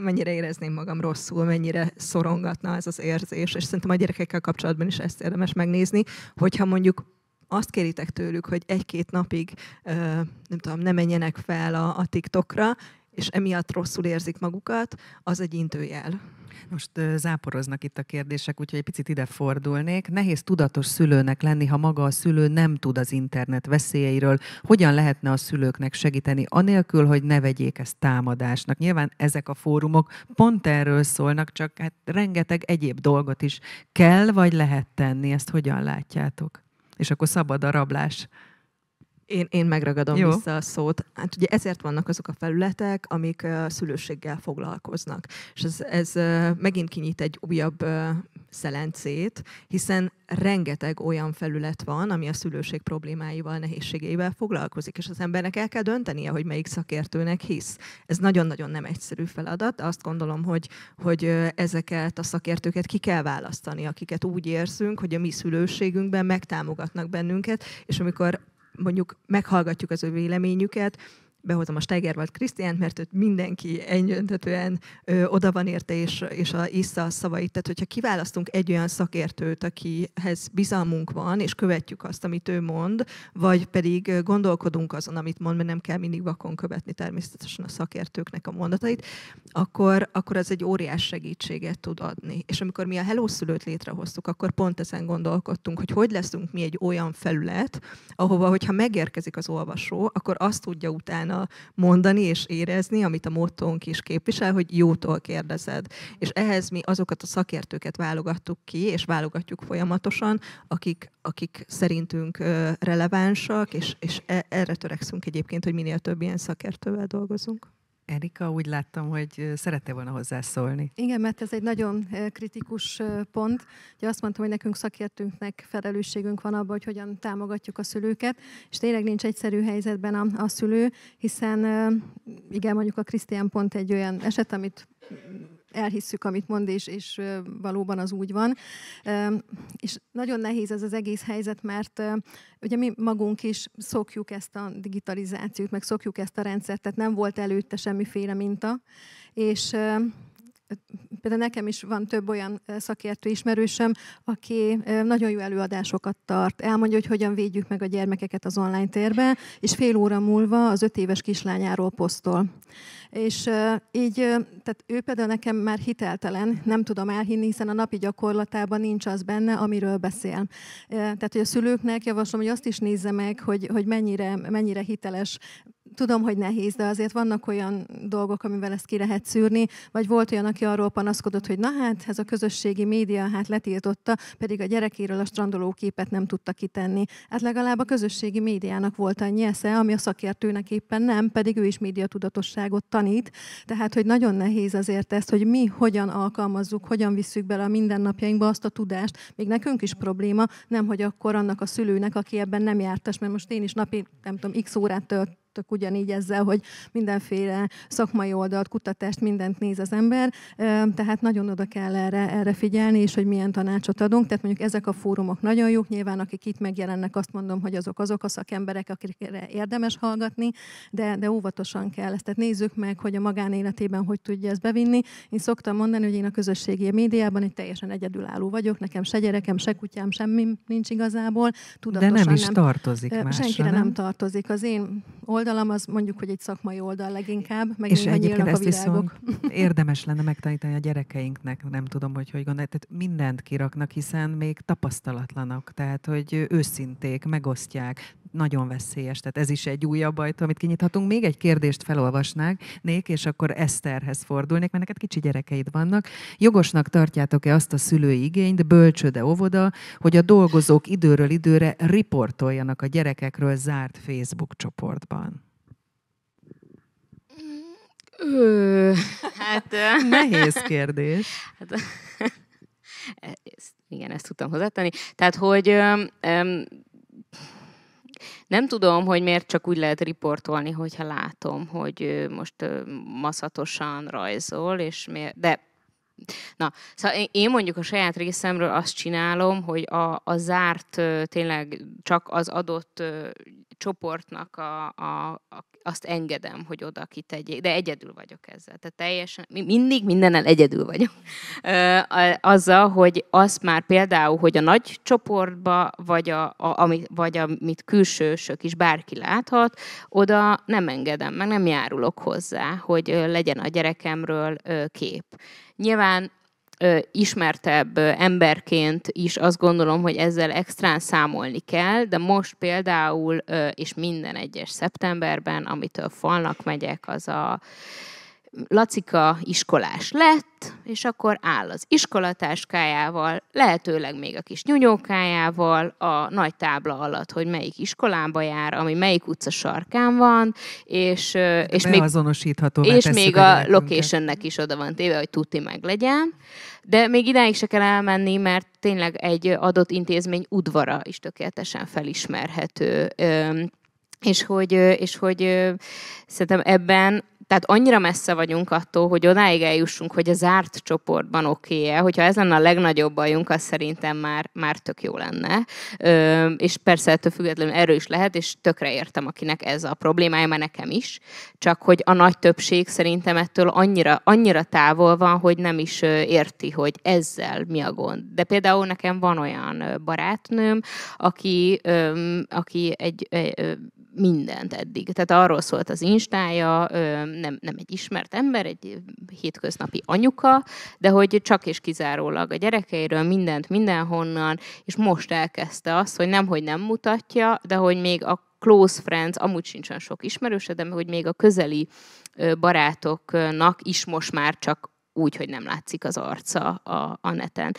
mennyire érezném magam rosszul, mennyire szorongatna ez az érzés. És szerintem a gyerekekkel kapcsolatban is ezt érdemes megnézni, hogyha mondjuk azt kéritek tőlük, hogy egy-két napig nem tudom, ne menjenek fel a, a TikTokra, és emiatt rosszul érzik magukat, az egy intőjel most záporoznak itt a kérdések, úgyhogy egy picit ide fordulnék. Nehéz tudatos szülőnek lenni, ha maga a szülő nem tud az internet veszélyeiről. Hogyan lehetne a szülőknek segíteni, anélkül, hogy ne vegyék ezt támadásnak? Nyilván ezek a fórumok pont erről szólnak, csak hát rengeteg egyéb dolgot is kell vagy lehet tenni. Ezt hogyan látjátok? És akkor szabad a rablás. Én, én megragadom Jó. vissza a szót. Hát ugye ezért vannak azok a felületek, amik uh, szülőséggel foglalkoznak. És ez, ez uh, megint kinyit egy újabb uh, szelencét, hiszen rengeteg olyan felület van, ami a szülőség problémáival, nehézségeivel foglalkozik, és az embernek el kell döntenie, hogy melyik szakértőnek hisz. Ez nagyon-nagyon nem egyszerű feladat, de azt gondolom, hogy, hogy ezeket a szakértőket ki kell választani, akiket úgy érzünk, hogy a mi szülőségünkben megtámogatnak bennünket, és amikor mondjuk meghallgatjuk az ő véleményüket, behozom a Steigerwald Krisztiánt, mert őt mindenki egyöntetően oda van érte, és, és a Issa szavait. Tehát, hogyha kiválasztunk egy olyan szakértőt, akihez bizalmunk van, és követjük azt, amit ő mond, vagy pedig gondolkodunk azon, amit mond, mert nem kell mindig vakon követni természetesen a szakértőknek a mondatait, akkor, akkor az egy óriás segítséget tud adni. És amikor mi a Hello szülőt létrehoztuk, akkor pont ezen gondolkodtunk, hogy hogy leszünk mi egy olyan felület, ahova, hogyha megérkezik az olvasó, akkor azt tudja utána mondani és érezni, amit a mottónk is képvisel, hogy jótól kérdezed. És ehhez mi azokat a szakértőket válogattuk ki, és válogatjuk folyamatosan, akik, akik szerintünk relevánsak, és, és e, erre törekszünk egyébként, hogy minél több ilyen szakértővel dolgozunk. Erika, úgy láttam, hogy szerette volna hozzászólni. Igen, mert ez egy nagyon kritikus pont. Ugye azt mondtam, hogy nekünk szakértőnknek felelősségünk van abban, hogy hogyan támogatjuk a szülőket, és tényleg nincs egyszerű helyzetben a, a szülő, hiszen igen, mondjuk a Krisztián pont egy olyan eset, amit elhisszük, amit mond, és, és valóban az úgy van. És nagyon nehéz ez az egész helyzet, mert ugye mi magunk is szokjuk ezt a digitalizációt, meg szokjuk ezt a rendszert, tehát nem volt előtte semmiféle minta, és például nekem is van több olyan szakértő ismerősöm, aki nagyon jó előadásokat tart, elmondja, hogy hogyan védjük meg a gyermekeket az online térbe, és fél óra múlva az öt éves kislányáról posztol. És így, tehát ő például nekem már hiteltelen, nem tudom elhinni, hiszen a napi gyakorlatában nincs az benne, amiről beszél. Tehát, hogy a szülőknek javaslom, hogy azt is nézze meg, hogy, hogy mennyire, mennyire hiteles tudom, hogy nehéz, de azért vannak olyan dolgok, amivel ezt ki lehet szűrni, vagy volt olyan, aki arról panaszkodott, hogy na hát, ez a közösségi média hát letiltotta, pedig a gyerekéről a strandoló képet nem tudta kitenni. Hát legalább a közösségi médiának volt annyi esze, ami a szakértőnek éppen nem, pedig ő is média tudatosságot tanít. Tehát, hogy nagyon nehéz azért ezt, hogy mi hogyan alkalmazzuk, hogyan visszük bele a mindennapjainkba azt a tudást. Még nekünk is probléma, nem hogy akkor annak a szülőnek, aki ebben nem jártas, mert most én is napi, nem tudom, x órát tölt küzdöttök ugyanígy ezzel, hogy mindenféle szakmai oldalt, kutatást, mindent néz az ember, tehát nagyon oda kell erre, erre figyelni, és hogy milyen tanácsot adunk. Tehát mondjuk ezek a fórumok nagyon jók, nyilván akik itt megjelennek, azt mondom, hogy azok azok a szakemberek, akikre érdemes hallgatni, de, de óvatosan kell ezt. Tehát nézzük meg, hogy a magánéletében hogy tudja ezt bevinni. Én szoktam mondani, hogy én a közösségi médiában egy teljesen egyedülálló vagyok, nekem se gyerekem, se kutyám, semmi nincs igazából. Tudatosan de nem is nem, tartozik másra, Senkire nem? nem tartozik. Az én oldal oldalam az mondjuk, hogy egy szakmai oldal leginkább, meg és egyébként ezt a virágok. érdemes lenne megtanítani a gyerekeinknek, nem tudom, hogy hogy gondolják, tehát mindent kiraknak, hiszen még tapasztalatlanak, tehát hogy őszinték, megosztják, nagyon veszélyes. Tehát ez is egy újabb ajtó, amit kinyithatunk. Még egy kérdést felolvasnák, nék, és akkor Eszterhez fordulnék, mert neked kicsi gyerekeid vannak. Jogosnak tartjátok-e azt a szülői igényt, bölcsőde óvoda, hogy a dolgozók időről időre riportoljanak a gyerekekről zárt Facebook csoportban? Ö, hát... Nehéz kérdés. Hát, ezt, igen, ezt tudtam hozzátenni. Tehát, hogy nem tudom, hogy miért csak úgy lehet riportolni, hogyha látom, hogy most maszatosan rajzol, és miért, de Na, szóval én mondjuk a saját részemről azt csinálom, hogy a, a zárt tényleg csak az adott csoportnak a, a, a, azt engedem, hogy oda kitegyék, de egyedül vagyok ezzel. Tehát teljesen, mindig mindennel egyedül vagyok. Azzal, hogy azt már például, hogy a nagy csoportba, vagy, a, a, ami, vagy amit külsősök is bárki láthat, oda nem engedem, meg nem járulok hozzá, hogy legyen a gyerekemről kép. Nyilván ö, ismertebb ö, emberként is azt gondolom, hogy ezzel extrán számolni kell, de most például, ö, és minden egyes szeptemberben, amitől falnak megyek, az a Lacika iskolás lett, és akkor áll az iskolatáskájával, lehetőleg még a kis nyúnyókájával, a nagy tábla alatt, hogy melyik iskolába jár, ami melyik utca sarkán van, és, és még, és még a, a locationnek is oda van téve, hogy tuti meg legyen. De még idáig se kell elmenni, mert tényleg egy adott intézmény udvara is tökéletesen felismerhető. És hogy, és hogy szerintem ebben tehát annyira messze vagyunk attól, hogy odáig eljussunk, hogy a zárt csoportban oké-e. Hogyha ez lenne a legnagyobb bajunk, az szerintem már, már tök jó lenne. Ö, és persze ettől függetlenül erő is lehet, és tökre értem, akinek ez a problémája, mert nekem is. Csak hogy a nagy többség szerintem ettől annyira, annyira távol van, hogy nem is érti, hogy ezzel mi a gond. De például nekem van olyan barátnőm, aki, aki egy, egy mindent eddig. Tehát arról szólt az instája, nem, nem egy ismert ember, egy hétköznapi anyuka, de hogy csak és kizárólag a gyerekeiről mindent, mindenhonnan, és most elkezdte azt, hogy nem, hogy nem mutatja, de hogy még a close friends, amúgy sincsen sok ismerőse, de hogy még a közeli barátoknak is most már csak úgy, hogy nem látszik az arca a, a neten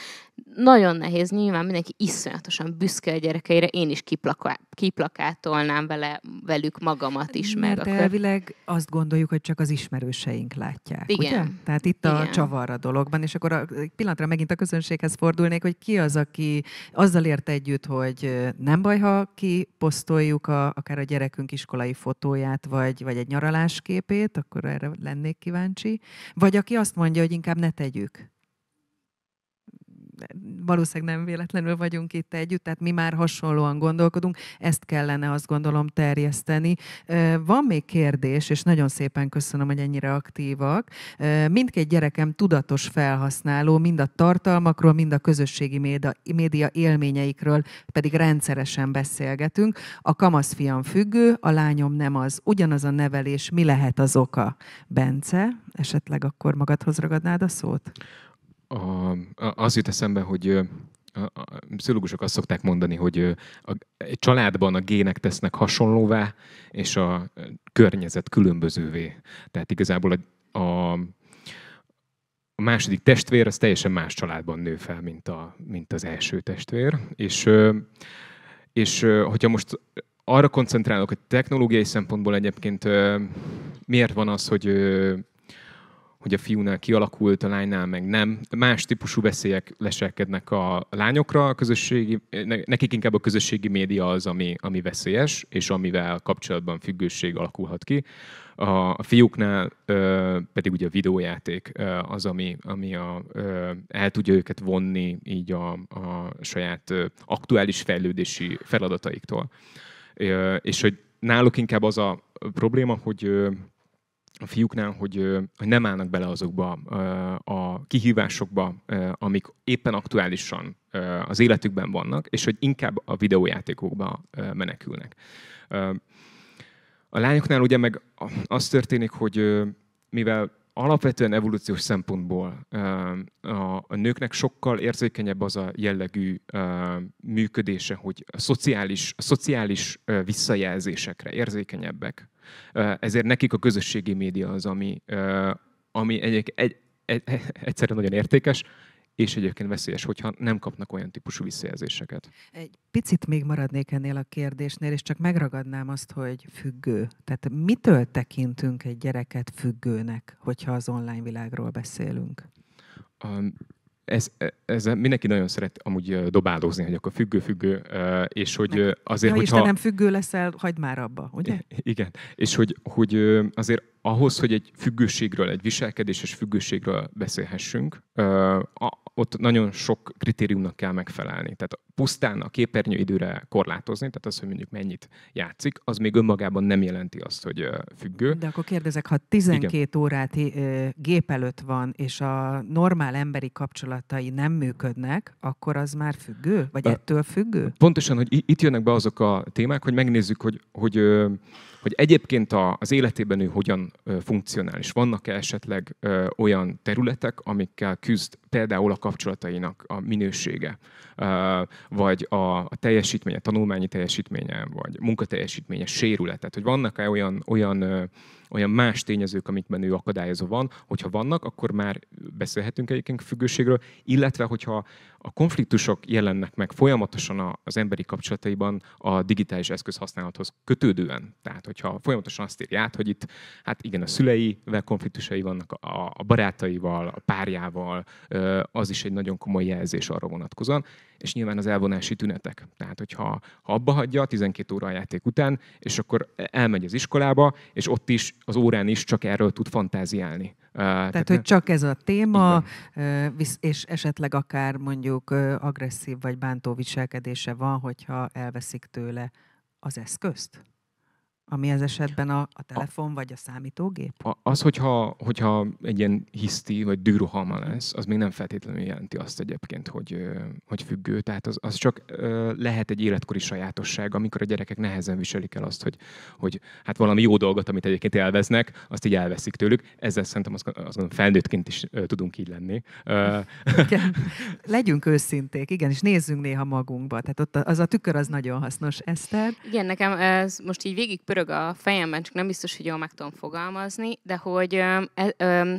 nagyon nehéz, nyilván mindenki iszonyatosan büszke a gyerekeire, én is kiplaká, kiplakátolnám vele, velük magamat is. Mert meg akkor... azt gondoljuk, hogy csak az ismerőseink látják, Igen. ugye? Tehát itt Igen. a csavar a dologban, és akkor a pillanatra megint a közönséghez fordulnék, hogy ki az, aki azzal ért együtt, hogy nem baj, ha kiposztoljuk a, akár a gyerekünk iskolai fotóját, vagy, vagy egy nyaralásképét, akkor erre lennék kíváncsi, vagy aki azt mondja, hogy inkább ne tegyük valószínűleg nem véletlenül vagyunk itt együtt, tehát mi már hasonlóan gondolkodunk, ezt kellene azt gondolom terjeszteni. Van még kérdés, és nagyon szépen köszönöm, hogy ennyire aktívak. Mindkét gyerekem tudatos felhasználó, mind a tartalmakról, mind a közösségi média, élményeikről pedig rendszeresen beszélgetünk. A kamasz fiam függő, a lányom nem az. Ugyanaz a nevelés, mi lehet az oka? Bence, esetleg akkor magadhoz ragadnád a szót? a, az jut eszembe, hogy a pszichológusok azt szokták mondani, hogy a családban a gének tesznek hasonlóvá, és a környezet különbözővé. Tehát igazából a, a, a második testvér az teljesen más családban nő fel, mint, a, mint az első testvér. És, és hogyha most arra koncentrálok, hogy technológiai szempontból egyébként miért van az, hogy hogy a fiúnál kialakult, a lánynál meg nem. Más típusú veszélyek leselkednek a lányokra, a közösségi, nekik inkább a közösségi média az, ami, ami veszélyes, és amivel kapcsolatban függőség alakulhat ki. A fiúknál ö, pedig ugye a videójáték ö, az, ami, ami a, ö, el tudja őket vonni így a, a saját ö, aktuális fejlődési feladataiktól. Ö, és hogy náluk inkább az a probléma, hogy ö, a fiúknál, hogy, hogy nem állnak bele azokba a kihívásokba, amik éppen aktuálisan az életükben vannak, és hogy inkább a videójátékokba menekülnek. A lányoknál ugye meg az történik, hogy mivel alapvetően evolúciós szempontból a nőknek sokkal érzékenyebb az a jellegű működése, hogy a szociális, a szociális visszajelzésekre érzékenyebbek, ezért nekik a közösségi média az, ami, ami egy, egy, egy, egyszerűen nagyon értékes, és egyébként veszélyes, hogyha nem kapnak olyan típusú visszajelzéseket. Egy picit még maradnék ennél a kérdésnél, és csak megragadnám azt, hogy függő. Tehát mitől tekintünk egy gyereket függőnek, hogyha az online világról beszélünk? Um, ez, ez mindenki nagyon szeret amúgy dobálózni, hogy akkor függő-függő, és hogy Meg, azért, ja, hogyha... Istenem, függő leszel, hagyd már abba, ugye? Igen, és hogy, hogy azért ahhoz, hogy egy függőségről, egy viselkedéses függőségről beszélhessünk, ott nagyon sok kritériumnak kell megfelelni. Tehát pusztán a képernyőidőre korlátozni, tehát az, hogy mondjuk mennyit játszik, az még önmagában nem jelenti azt, hogy függő. De akkor kérdezek, ha 12 Igen. órát gép előtt van, és a normál emberi kapcsolat kapcsolatai nem működnek, akkor az már függő? Vagy ettől függő? Pontosan, hogy itt jönnek be azok a témák, hogy megnézzük, hogy, hogy hogy egyébként az életében ő hogyan funkcionál, és vannak-e esetleg olyan területek, amikkel küzd például a kapcsolatainak a minősége, vagy a teljesítménye, tanulmányi teljesítménye, vagy munkateljesítménye sérül Tehát, hogy vannak-e olyan, olyan olyan más tényezők, amikben ő akadályozó van. Hogyha vannak, akkor már beszélhetünk egyébként függőségről, illetve hogyha a konfliktusok jelennek meg folyamatosan az emberi kapcsolataiban a digitális eszköz használathoz kötődően. Tehát, hogyha folyamatosan azt írja át, hogy itt, hát igen, a szüleivel konfliktusai vannak, a barátaival, a párjával, az is egy nagyon komoly jelzés arra vonatkozóan és nyilván az elvonási tünetek. Tehát, hogyha ha abba hagyja 12 óra a játék után, és akkor e, elmegy az iskolába, és ott is az órán is csak erről tud fantáziálni. Tehát, Tehát hogy csak ez a téma, igen. és esetleg akár mondjuk agresszív vagy bántó viselkedése van, hogyha elveszik tőle az eszközt? Ami az esetben a, a telefon a, vagy a számítógép? A, az, hogyha, hogyha egy ilyen hiszti vagy dűruhalma lesz, az még nem feltétlenül jelenti azt egyébként, hogy, hogy függő. Tehát az, az csak lehet egy életkori sajátosság, amikor a gyerekek nehezen viselik el azt, hogy, hogy hát valami jó dolgot, amit egyébként elveznek, azt így elveszik tőlük. Ezzel szerintem azt, azt gondolom, felnőttként is tudunk így lenni. Legyünk őszinték, igen, és nézzünk néha magunkba. Tehát ott az a tükör az nagyon hasznos, Eszter. Igen, nekem ez most így végig pörög a fejemben, csak nem biztos, hogy jól meg tudom fogalmazni, de hogy ö, e, ö,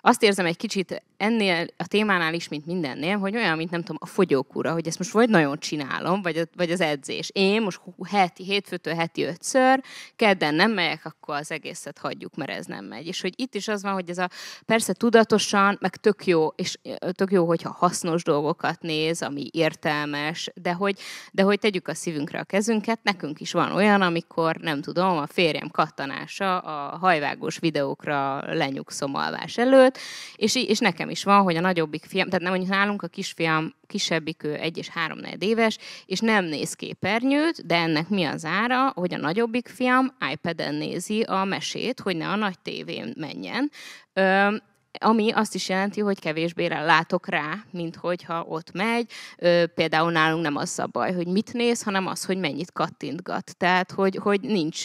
azt érzem egy kicsit ennél a témánál is, mint mindennél, hogy olyan, mint nem tudom, a fogyókúra, hogy ezt most vagy nagyon csinálom, vagy, vagy az edzés. Én most heti, hétfőtől heti ötször, kedden nem megyek, akkor az egészet hagyjuk, mert ez nem megy. És hogy itt is az van, hogy ez a persze tudatosan, meg tök jó, és tök jó, hogyha hasznos dolgokat néz, ami értelmes, de hogy, de hogy tegyük a szívünkre a kezünket, nekünk is van olyan, amikor nem tudom, tudom, a férjem kattanása a hajvágós videókra lenyugszom alvás előtt, és, és nekem is van, hogy a nagyobbik fiam, tehát nem mondjuk nálunk a kisfiam kisebbik, ő egy és három éves, és nem néz képernyőt, de ennek mi az ára, hogy a nagyobbik fiam iPad-en nézi a mesét, hogy ne a nagy tévén menjen ami azt is jelenti, hogy kevésbé látok rá, mint hogyha ott megy. Például nálunk nem az a baj, hogy mit néz, hanem az, hogy mennyit kattintgat. Tehát, hogy, hogy nincs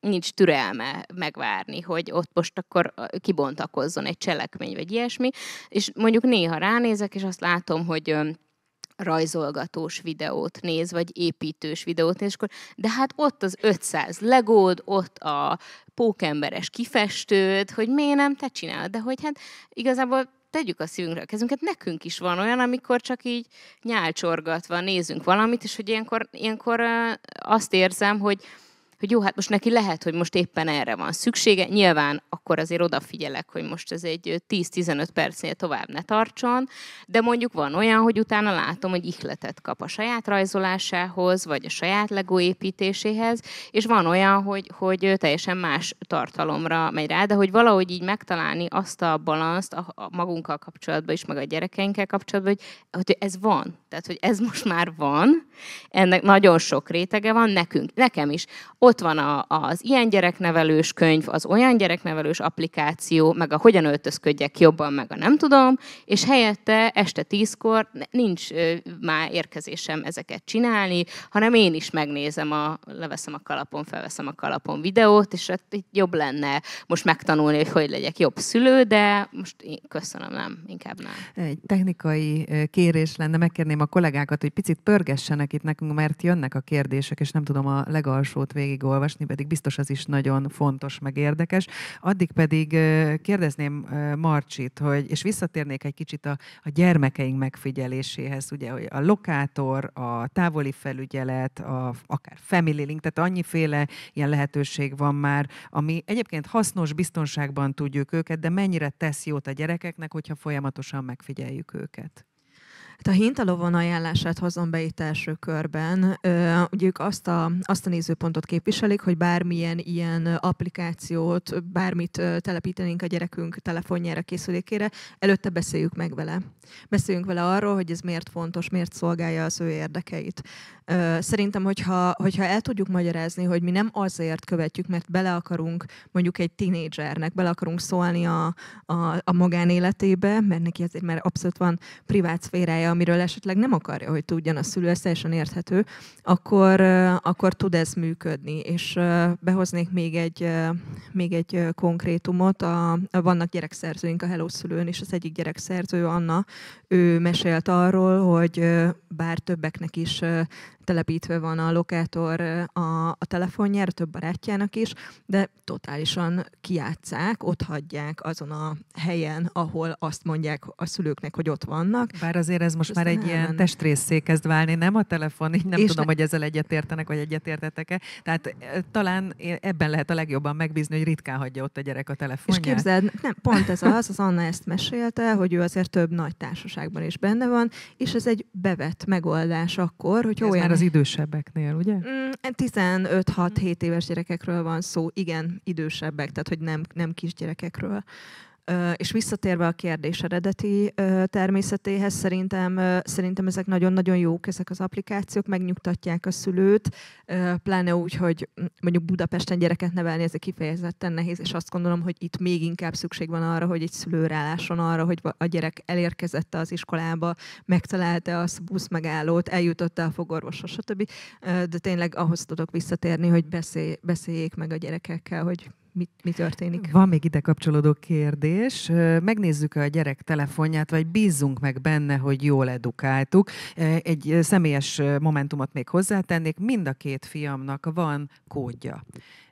nincs türelme megvárni, hogy ott most akkor kibontakozzon egy cselekmény, vagy ilyesmi, és mondjuk néha ránézek, és azt látom, hogy rajzolgatós videót néz, vagy építős videót néz, akkor, de hát ott az 500 legód, ott a pókemberes kifestőd, hogy miért nem te csinálod, de hogy hát igazából tegyük a szívünkre a kezünket, nekünk is van olyan, amikor csak így nyálcsorgatva nézünk valamit, és hogy ilyenkor, ilyenkor azt érzem, hogy hogy jó, hát most neki lehet, hogy most éppen erre van szüksége. Nyilván akkor azért odafigyelek, hogy most ez egy 10-15 percnél tovább ne tartson, de mondjuk van olyan, hogy utána látom, hogy ihletet kap a saját rajzolásához, vagy a saját legóépítéséhez, építéséhez, és van olyan, hogy, hogy teljesen más tartalomra megy rá, de hogy valahogy így megtalálni azt a balanszt a, a magunkkal kapcsolatban is, meg a gyerekeinkkel kapcsolatban, hogy, hogy ez van. Tehát, hogy ez most már van, ennek nagyon sok rétege van nekünk, nekem is ott van a, az ilyen gyereknevelős könyv, az olyan gyereknevelős applikáció, meg a hogyan öltözködjek jobban, meg a nem tudom, és helyette este tízkor nincs már érkezésem ezeket csinálni, hanem én is megnézem, a, leveszem a kalapon, felveszem a kalapon videót, és hát jobb lenne most megtanulni, hogy hogy legyek jobb szülő, de most én köszönöm, nem, inkább nem. Egy technikai kérés lenne, megkérném a kollégákat, hogy picit pörgessenek itt nekünk, mert jönnek a kérdések, és nem tudom a legalsót végig végigolvasni, pedig biztos az is nagyon fontos, meg érdekes. Addig pedig kérdezném Marcsit, hogy, és visszatérnék egy kicsit a, a gyermekeink megfigyeléséhez, ugye, hogy a lokátor, a távoli felügyelet, a, akár family link, tehát annyiféle ilyen lehetőség van már, ami egyébként hasznos, biztonságban tudjuk őket, de mennyire tesz jót a gyerekeknek, hogyha folyamatosan megfigyeljük őket? Hát a hintalovon ajánlását hozom be itt első körben. Ugye ők azt a, azt a nézőpontot képviselik, hogy bármilyen ilyen applikációt, bármit telepítenénk a gyerekünk telefonjára, készülékére, előtte beszéljük meg vele. Beszéljünk vele arról, hogy ez miért fontos, miért szolgálja az ő érdekeit. Szerintem, hogyha, hogyha el tudjuk magyarázni, hogy mi nem azért követjük, mert bele akarunk mondjuk egy tinédzsernek, bele akarunk szólni a, a, a magánéletébe, mert neki azért már abszolút van privát szférája, témája, amiről esetleg nem akarja, hogy tudjon a szülő, ez teljesen érthető, akkor, akkor tud ez működni. És behoznék még egy, még egy konkrétumot. A, a, vannak gyerekszerzőink a Hello szülőn, és az egyik gyerekszerző, Anna, ő mesélt arról, hogy bár többeknek is telepítve van a lokátor a, a telefonjára, több barátjának is, de totálisan kiátszák, ott hagyják azon a helyen, ahol azt mondják a szülőknek, hogy ott vannak. Bár azért ez most már egy nem. ilyen testrészé kezd válni, nem a telefon, így nem és tudom, ne... hogy ezzel egyetértenek, vagy egyetértetek-e. Tehát talán ebben lehet a legjobban megbízni, hogy ritkán hagyja ott a gyerek a telefonját. És képzeld, nem, pont ez az, az Anna ezt mesélte, hogy ő azért több nagy társaságban is benne van, és ez egy bevett megoldás akkor, hogy olyan az idősebbeknél, ugye? 15-6-7 mm, mm. éves gyerekekről van szó, igen, idősebbek, tehát hogy nem, nem kisgyerekekről. És visszatérve a kérdés eredeti természetéhez, szerintem, szerintem ezek nagyon-nagyon jók, ezek az applikációk, megnyugtatják a szülőt, pláne úgy, hogy mondjuk Budapesten gyereket nevelni, ez kifejezetten nehéz, és azt gondolom, hogy itt még inkább szükség van arra, hogy egy szülő ráláson arra, hogy a gyerek elérkezett az iskolába, megtalálta a buszmegállót, eljutotta a fogorvoshoz, stb. De tényleg ahhoz tudok visszatérni, hogy beszélj, beszéljék meg a gyerekekkel, hogy mi, mi történik? Van még ide kapcsolódó kérdés. Megnézzük a gyerek telefonját, vagy bízzunk meg benne, hogy jól edukáltuk. Egy személyes momentumot még hozzátennék. Mind a két fiamnak van kódja.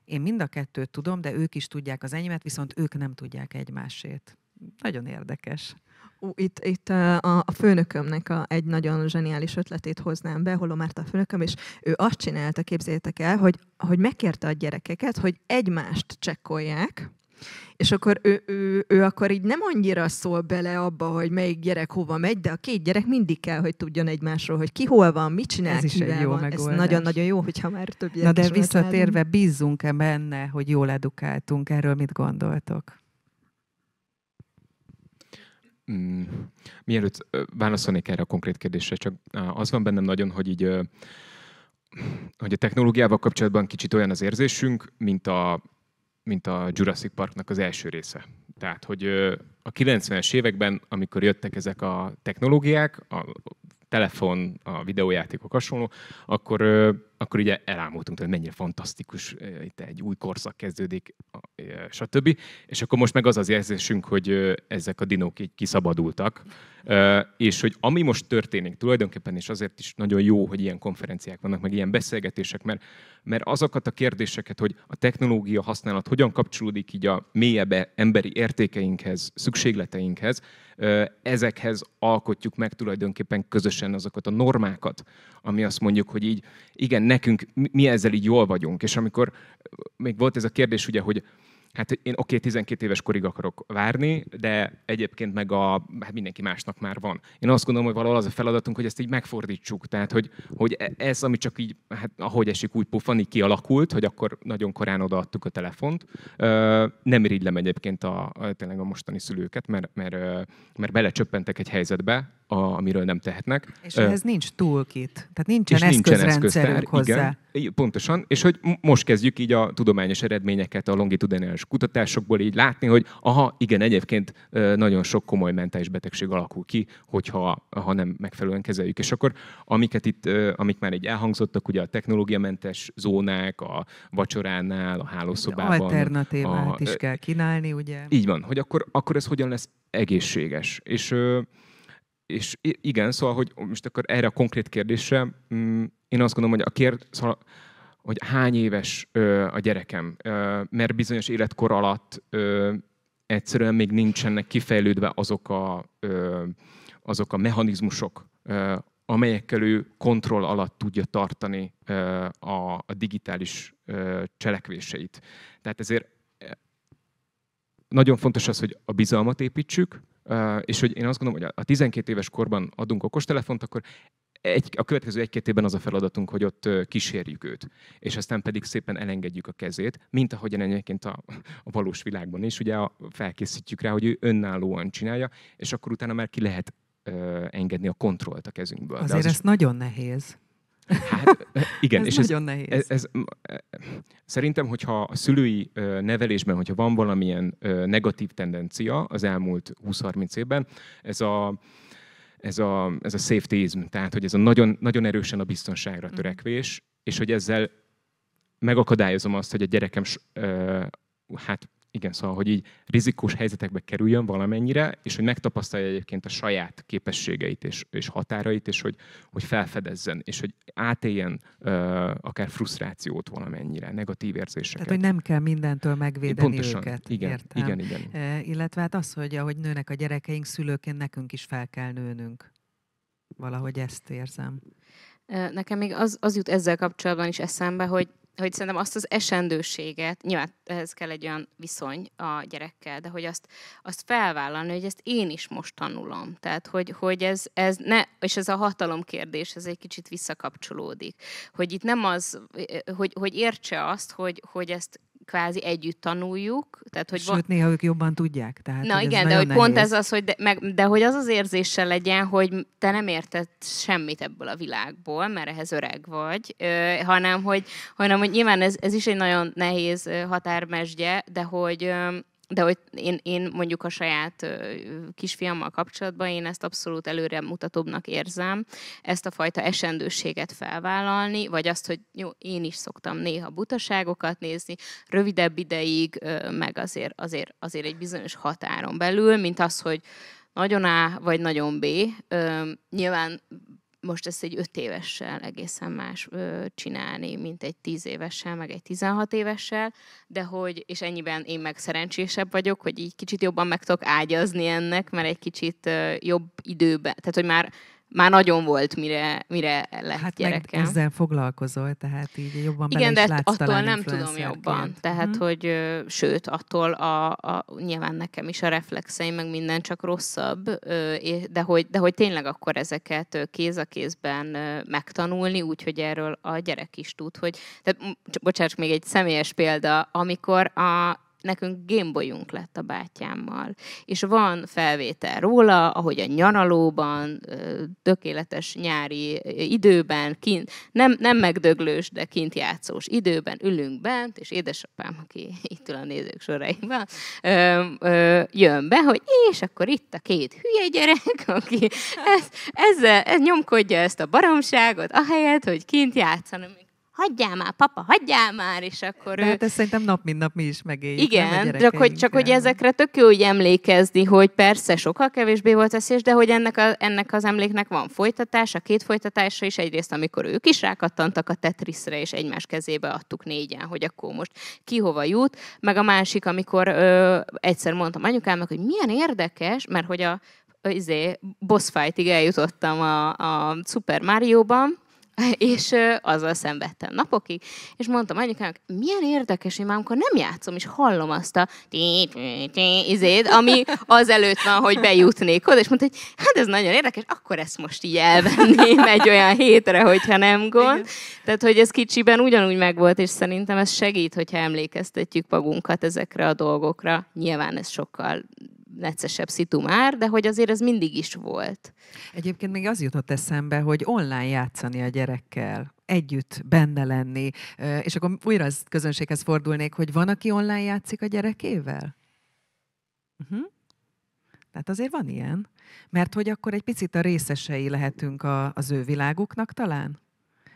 Én mind a kettőt tudom, de ők is tudják az enyémet, viszont ők nem tudják egymásét. Nagyon érdekes itt, itt a, a főnökömnek a, egy nagyon zseniális ötletét hoznám be, holomárta a főnököm, és ő azt csinálta, képzétek el, hogy, hogy megkérte a gyerekeket, hogy egymást csekkolják, és akkor ő, ő, ő akkor így nem annyira szól bele abba, hogy melyik gyerek hova megy, de a két gyerek mindig kell, hogy tudjon egymásról, hogy ki hol van, mit csinál, Ez is egy jó van. Megoldás. Ez nagyon-nagyon jó, hogyha már több Na de visszatérve, bízzunk-e benne, hogy jól edukáltunk? Erről mit gondoltok? Mm, mielőtt válaszolnék erre a konkrét kérdésre, csak az van bennem nagyon, hogy így hogy a technológiával kapcsolatban kicsit olyan az érzésünk, mint a, mint a Jurassic Parknak az első része. Tehát, hogy a 90-es években, amikor jöttek ezek a technológiák, a telefon, a videójátékok hasonló, akkor akkor ugye elámultunk, hogy mennyire fantasztikus, itt egy új korszak kezdődik, stb. És akkor most meg az az érzésünk, hogy ezek a dinók így kiszabadultak, és hogy ami most történik tulajdonképpen, és azért is nagyon jó, hogy ilyen konferenciák vannak, meg ilyen beszélgetések, mert, mert azokat a kérdéseket, hogy a technológia használat hogyan kapcsolódik így a mélyebb emberi értékeinkhez, szükségleteinkhez, ezekhez alkotjuk meg tulajdonképpen közösen azokat a normákat, ami azt mondjuk, hogy így igen, ne nekünk, mi ezzel így jól vagyunk. És amikor még volt ez a kérdés, ugye, hogy hát én oké, okay, 12 éves korig akarok várni, de egyébként meg a, hát mindenki másnak már van. Én azt gondolom, hogy valahol az a feladatunk, hogy ezt így megfordítsuk. Tehát, hogy, hogy e, ez, ami csak így, hát ahogy esik, úgy puffan, így kialakult, hogy akkor nagyon korán odaadtuk a telefont. Nem irigylem egyébként a, a, tényleg a mostani szülőket, mert, mert, mert belecsöppentek egy helyzetbe, a, amiről nem tehetnek. És ehhez uh, nincs toolkit, tehát nincsen és nincsen nincsen hozzá. Igen, pontosan, és hogy most kezdjük így a tudományos eredményeket a longitudinális kutatásokból így látni, hogy aha, igen, egyébként nagyon sok komoly mentális betegség alakul ki, hogyha ha nem megfelelően kezeljük. És akkor amiket itt, amik már egy elhangzottak, ugye a technológiamentes zónák, a vacsoránál, a hálószobában. Alternatívát a, is kell kínálni, ugye? Így van, hogy akkor, akkor ez hogyan lesz egészséges. És és igen, szóval, hogy most akkor erre a konkrét kérdésre, mm, én azt gondolom, hogy a kér, szóval, hogy hány éves a gyerekem, mert bizonyos életkor alatt egyszerűen még nincsenek kifejlődve azok a, azok a mechanizmusok, amelyekkel ő kontroll alatt tudja tartani a, a digitális cselekvéseit. Tehát ezért e, nagyon fontos az, hogy a bizalmat építsük, és hogy én azt gondolom, hogy a 12 éves korban adunk okostelefont, akkor egy, a következő egy-két évben az a feladatunk, hogy ott kísérjük őt, és aztán pedig szépen elengedjük a kezét, mint ahogyan egyébként a, a valós világban is, ugye a, felkészítjük rá, hogy ő önállóan csinálja, és akkor utána már ki lehet engedni a kontrollt a kezünkből. Azért De az ez is... nagyon nehéz. Hát igen. ez és nagyon ez, nehéz. Ez, ez, szerintem, hogyha a szülői nevelésben, hogyha van valamilyen negatív tendencia az elmúlt 20-30 évben, ez a ez a, ez a safetyism, tehát hogy ez a nagyon, nagyon erősen a biztonságra mm. törekvés, és hogy ezzel megakadályozom azt, hogy a gyerekem hát igen, szóval, hogy így rizikós helyzetekbe kerüljön valamennyire, és hogy megtapasztalja egyébként a saját képességeit és, és határait, és hogy, hogy felfedezzen, és hogy átéljen ö, uh, akár frusztrációt valamennyire, negatív érzéseket. Tehát, hogy nem kell mindentől megvédeni Pontosan, őket. Igen, értem. igen, igen. E, illetve hát az, hogy ahogy nőnek a gyerekeink, szülőként nekünk is fel kell nőnünk. Valahogy ezt érzem. Nekem még az, az jut ezzel kapcsolatban is eszembe, hogy hogy szerintem azt az esendőséget, nyilván ehhez kell egy olyan viszony a gyerekkel, de hogy azt, azt felvállalni, hogy ezt én is most tanulom. Tehát, hogy, hogy ez, ez ne, és ez a hatalom kérdés, ez egy kicsit visszakapcsolódik. Hogy itt nem az, eh, hogy, hogy értse azt, hogy, hogy ezt kvázi együtt tanuljuk. Tehát, hogy Sőt, van... néha ők jobban tudják. Tehát, Na igen, de hogy nehéz. pont ez az, hogy de, meg, de hogy az az érzése legyen, hogy te nem érted semmit ebből a világból, mert ehhez öreg vagy, ö, hanem, hogy, hanem hogy nyilván ez, ez is egy nagyon nehéz határmesdje, de hogy ö, de hogy én, én mondjuk a saját kisfiammal kapcsolatban én ezt abszolút előre mutatóbbnak érzem, ezt a fajta esendőséget felvállalni, vagy azt, hogy jó, én is szoktam néha butaságokat nézni, rövidebb ideig, meg azért, azért, azért egy bizonyos határon belül, mint az, hogy nagyon A vagy nagyon B. Nyilván most ezt egy öt évessel egészen más ö, csinálni, mint egy tíz évessel, meg egy 16 évessel, de hogy, és ennyiben én meg szerencsésebb vagyok, hogy így kicsit jobban meg tudok ágyazni ennek, mert egy kicsit ö, jobb időben, tehát hogy már már nagyon volt, mire, mire lett hát gyerekem. Meg ezzel foglalkozol, tehát így jobban Igen, de attól nem tudom jobban. Mhm. Tehát, hmm. hogy sőt, attól a, a, nyilván nekem is a reflexeim, meg minden csak rosszabb, de hogy, de hogy tényleg akkor ezeket kéz a kézben megtanulni, úgyhogy erről a gyerek is tud, hogy, tehát, bocsáss még egy személyes példa, amikor a nekünk gémbolyunk lett a bátyámmal. És van felvétel róla, ahogy a nyaralóban, tökéletes nyári időben, kint, nem, nem megdöglős, de kint játszós időben ülünk bent, és édesapám, aki itt ül a nézők soraiban, jön be, hogy és akkor itt a két hülye gyerek, aki ez, ezzel, ez nyomkodja ezt a baromságot, ahelyett, hogy kint játszanom hagyjál már, papa, hagyjál már, és akkor De hát ő... hát ezt szerintem nap mint nap mi is megéljük. Igen, csak hogy, csak hogy ezekre tök jó úgy emlékezni, hogy persze sokkal kevésbé volt veszélyes, de hogy ennek, a, ennek az emléknek van folytatása, két folytatása is, egyrészt amikor ők is rákattantak a Tetrisre, és egymás kezébe adtuk négyen, hogy akkor most ki hova jut, meg a másik, amikor ö, egyszer mondtam anyukámnak, hogy milyen érdekes, mert hogy a, izé, boss fightig eljutottam a, a Super Mario-ban, és azzal szenvedtem napokig, és mondtam anyukának, milyen érdekes, én már amikor nem játszom, és hallom azt a izéd, ami az előtt van, hogy bejutnék oda, és mondta, hogy hát ez nagyon érdekes, akkor ezt most így elvenném egy olyan hétre, hogyha nem gond. Igen. Tehát, hogy ez kicsiben ugyanúgy megvolt, és szerintem ez segít, hogyha emlékeztetjük magunkat ezekre a dolgokra. Nyilván ez sokkal neccesebb szitu már, de hogy azért ez mindig is volt. Egyébként még az jutott eszembe, hogy online játszani a gyerekkel, együtt benne lenni, és akkor újra az közönséghez fordulnék, hogy van, aki online játszik a gyerekével? Uh-huh. Tehát azért van ilyen. Mert hogy akkor egy picit a részesei lehetünk a, az ő világuknak talán?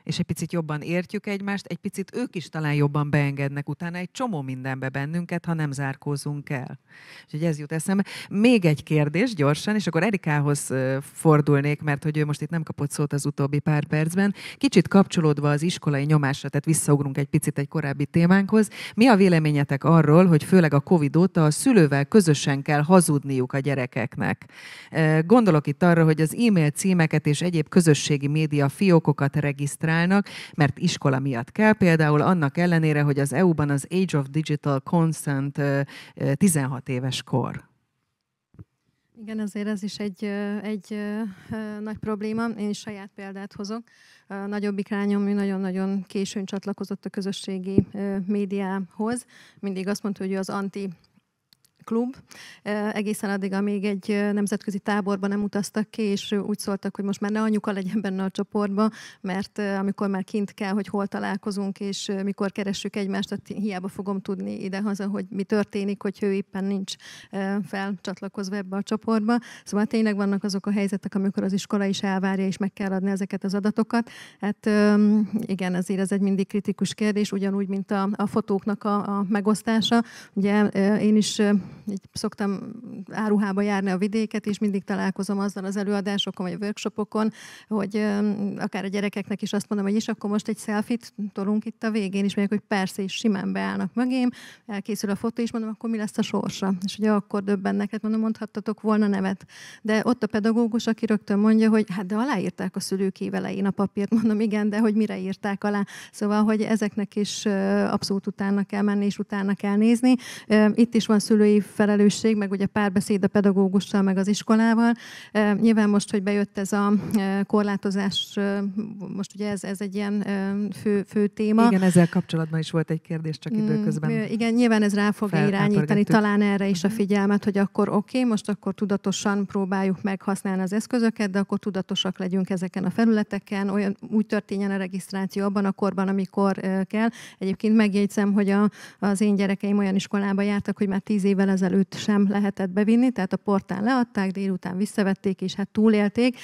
és egy picit jobban értjük egymást, egy picit ők is talán jobban beengednek utána egy csomó mindenbe bennünket, ha nem zárkózunk el. Úgyhogy ez jut eszembe. Még egy kérdés gyorsan, és akkor Erikához fordulnék, mert hogy ő most itt nem kapott szót az utóbbi pár percben. Kicsit kapcsolódva az iskolai nyomásra, tehát visszaugrunk egy picit egy korábbi témánkhoz. Mi a véleményetek arról, hogy főleg a Covid óta a szülővel közösen kell hazudniuk a gyerekeknek? Gondolok itt arra, hogy az e-mail címeket és egyéb közösségi média fiókokat regisztrál, csinálnak, mert iskola miatt kell például, annak ellenére, hogy az EU-ban az Age of Digital Consent 16 éves kor. Igen, azért ez is egy, egy nagy probléma. Én is saját példát hozok. A nagyobbik lányom nagyon-nagyon későn csatlakozott a közösségi médiához. Mindig azt mondta, hogy ő az anti klub, egészen addig, amíg egy nemzetközi táborba nem utaztak ki, és úgy szóltak, hogy most már ne anyuka legyen benne a csoportba, mert amikor már kint kell, hogy hol találkozunk, és mikor keressük egymást, tehát hiába fogom tudni idehaza, hogy mi történik, hogy ő éppen nincs felcsatlakozva ebbe a csoportba. Szóval tényleg vannak azok a helyzetek, amikor az iskola is elvárja, és meg kell adni ezeket az adatokat. Hát igen, azért ez egy mindig kritikus kérdés, ugyanúgy, mint a, a fotóknak a, a megosztása. Ugye én is így szoktam áruhába járni a vidéket, és mindig találkozom azzal az előadásokon, vagy a workshopokon, hogy akár a gyerekeknek is azt mondom, hogy is akkor most egy selfit tolunk itt a végén, és mondjuk, hogy persze, és simán beállnak mögém, elkészül a fotó, és mondom, akkor mi lesz a sorsa? És ugye akkor döbbennek, hát mondom, mondhattatok volna nevet. De ott a pedagógus, aki rögtön mondja, hogy hát de aláírták a szülők évelején a papírt, mondom, igen, de hogy mire írták alá. Szóval, hogy ezeknek is abszolút utána kell menni, és utána kell nézni. Itt is van szülői felelősség, meg ugye párbeszéd a pedagógussal, meg az iskolával. Nyilván most, hogy bejött ez a korlátozás, most ugye ez, ez egy ilyen fő, fő téma. Igen, ezzel kapcsolatban is volt egy kérdés, csak mm, időközben. Igen, nyilván ez rá fogja irányítani talán erre is a mhm. figyelmet, hogy akkor oké, okay, most akkor tudatosan próbáljuk meg használni az eszközöket, de akkor tudatosak legyünk ezeken a felületeken, olyan úgy történjen a regisztráció abban a korban, amikor kell. Egyébként megjegyzem, hogy a, az én gyerekeim olyan iskolába jártak, hogy már tíz évvel évvel ezelőtt sem lehetett bevinni, tehát a portán leadták, délután visszavették, és hát túlélték,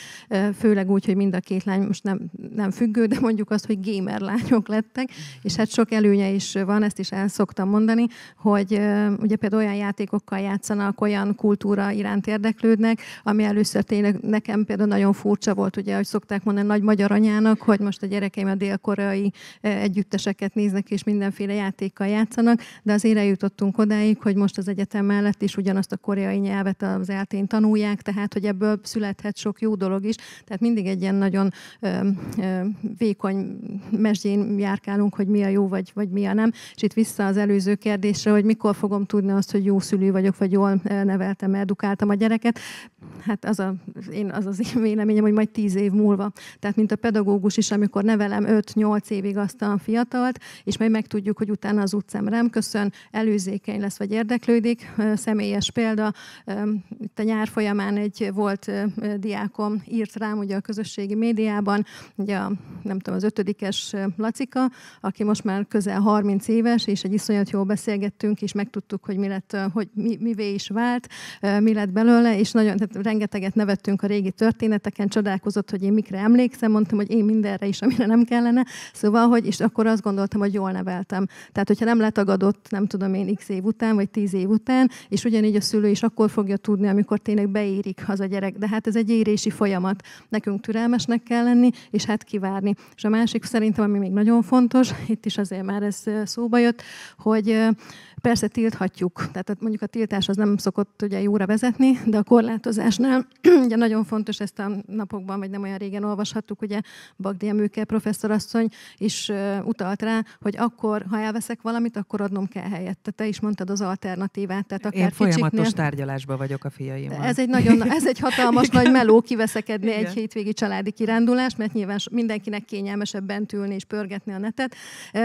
főleg úgy, hogy mind a két lány most nem, nem függő, de mondjuk azt, hogy gamer lányok lettek, és hát sok előnye is van, ezt is el szoktam mondani, hogy ugye például olyan játékokkal játszanak, olyan kultúra iránt érdeklődnek, ami először tényleg nekem például nagyon furcsa volt, ugye, hogy szokták mondani nagy magyar anyának, hogy most a gyerekeim a dél-koreai együtteseket néznek, és mindenféle játékkal játszanak, de azért eljutottunk odáig, hogy most az egyetem egyetem mellett is ugyanazt a koreai nyelvet az eltén tanulják, tehát hogy ebből születhet sok jó dolog is. Tehát mindig egy ilyen nagyon ö, ö, vékony mesdjén járkálunk, hogy mi a jó, vagy, vagy mi a nem. És itt vissza az előző kérdésre, hogy mikor fogom tudni azt, hogy jó szülő vagyok, vagy jól neveltem, edukáltam a gyereket. Hát az a, én, az, az én véleményem, hogy majd tíz év múlva. Tehát mint a pedagógus is, amikor nevelem 5-8 évig azt a fiatalt, és majd megtudjuk, hogy utána az utcám rám köszön, előzékeny lesz, vagy érdeklődik, személyes példa. Itt a nyár folyamán egy volt diákom írt rám ugye a közösségi médiában, ugye a, nem tudom, az ötödikes Lacika, aki most már közel 30 éves, és egy iszonyat jól beszélgettünk, és megtudtuk, hogy mi lett, hogy mi, mivé is vált, mi lett belőle, és nagyon, tehát rengeteget nevettünk a régi történeteken, csodálkozott, hogy én mikre emlékszem, mondtam, hogy én mindenre is, amire nem kellene. Szóval, hogy, és akkor azt gondoltam, hogy jól neveltem. Tehát, hogyha nem letagadott, nem tudom én, x év után, vagy 10 év után, után, és ugyanígy a szülő is akkor fogja tudni, amikor tényleg beérik az a gyerek. De hát ez egy érési folyamat. Nekünk türelmesnek kell lenni, és hát kivárni. És a másik szerintem, ami még nagyon fontos, itt is azért már ez szóba jött, hogy Persze tilthatjuk, tehát mondjuk a tiltás az nem szokott ugye jóra vezetni, de a korlátozásnál ugye nagyon fontos, ezt a napokban, vagy nem olyan régen olvashattuk, ugye Bagdia Műke professzorasszony is utalt rá, hogy akkor, ha elveszek valamit, akkor adnom kell helyette. Te is mondtad az alternatívát. Tehát akár Én folyamatos kicsiknél... tárgyalásban vagyok a fiaimmal. Ez egy, nagyon, ez egy hatalmas nagy meló kiveszekedni Igen. egy hétvégi családi kirándulás, mert nyilván mindenkinek kényelmesebb bent ülni és pörgetni a netet.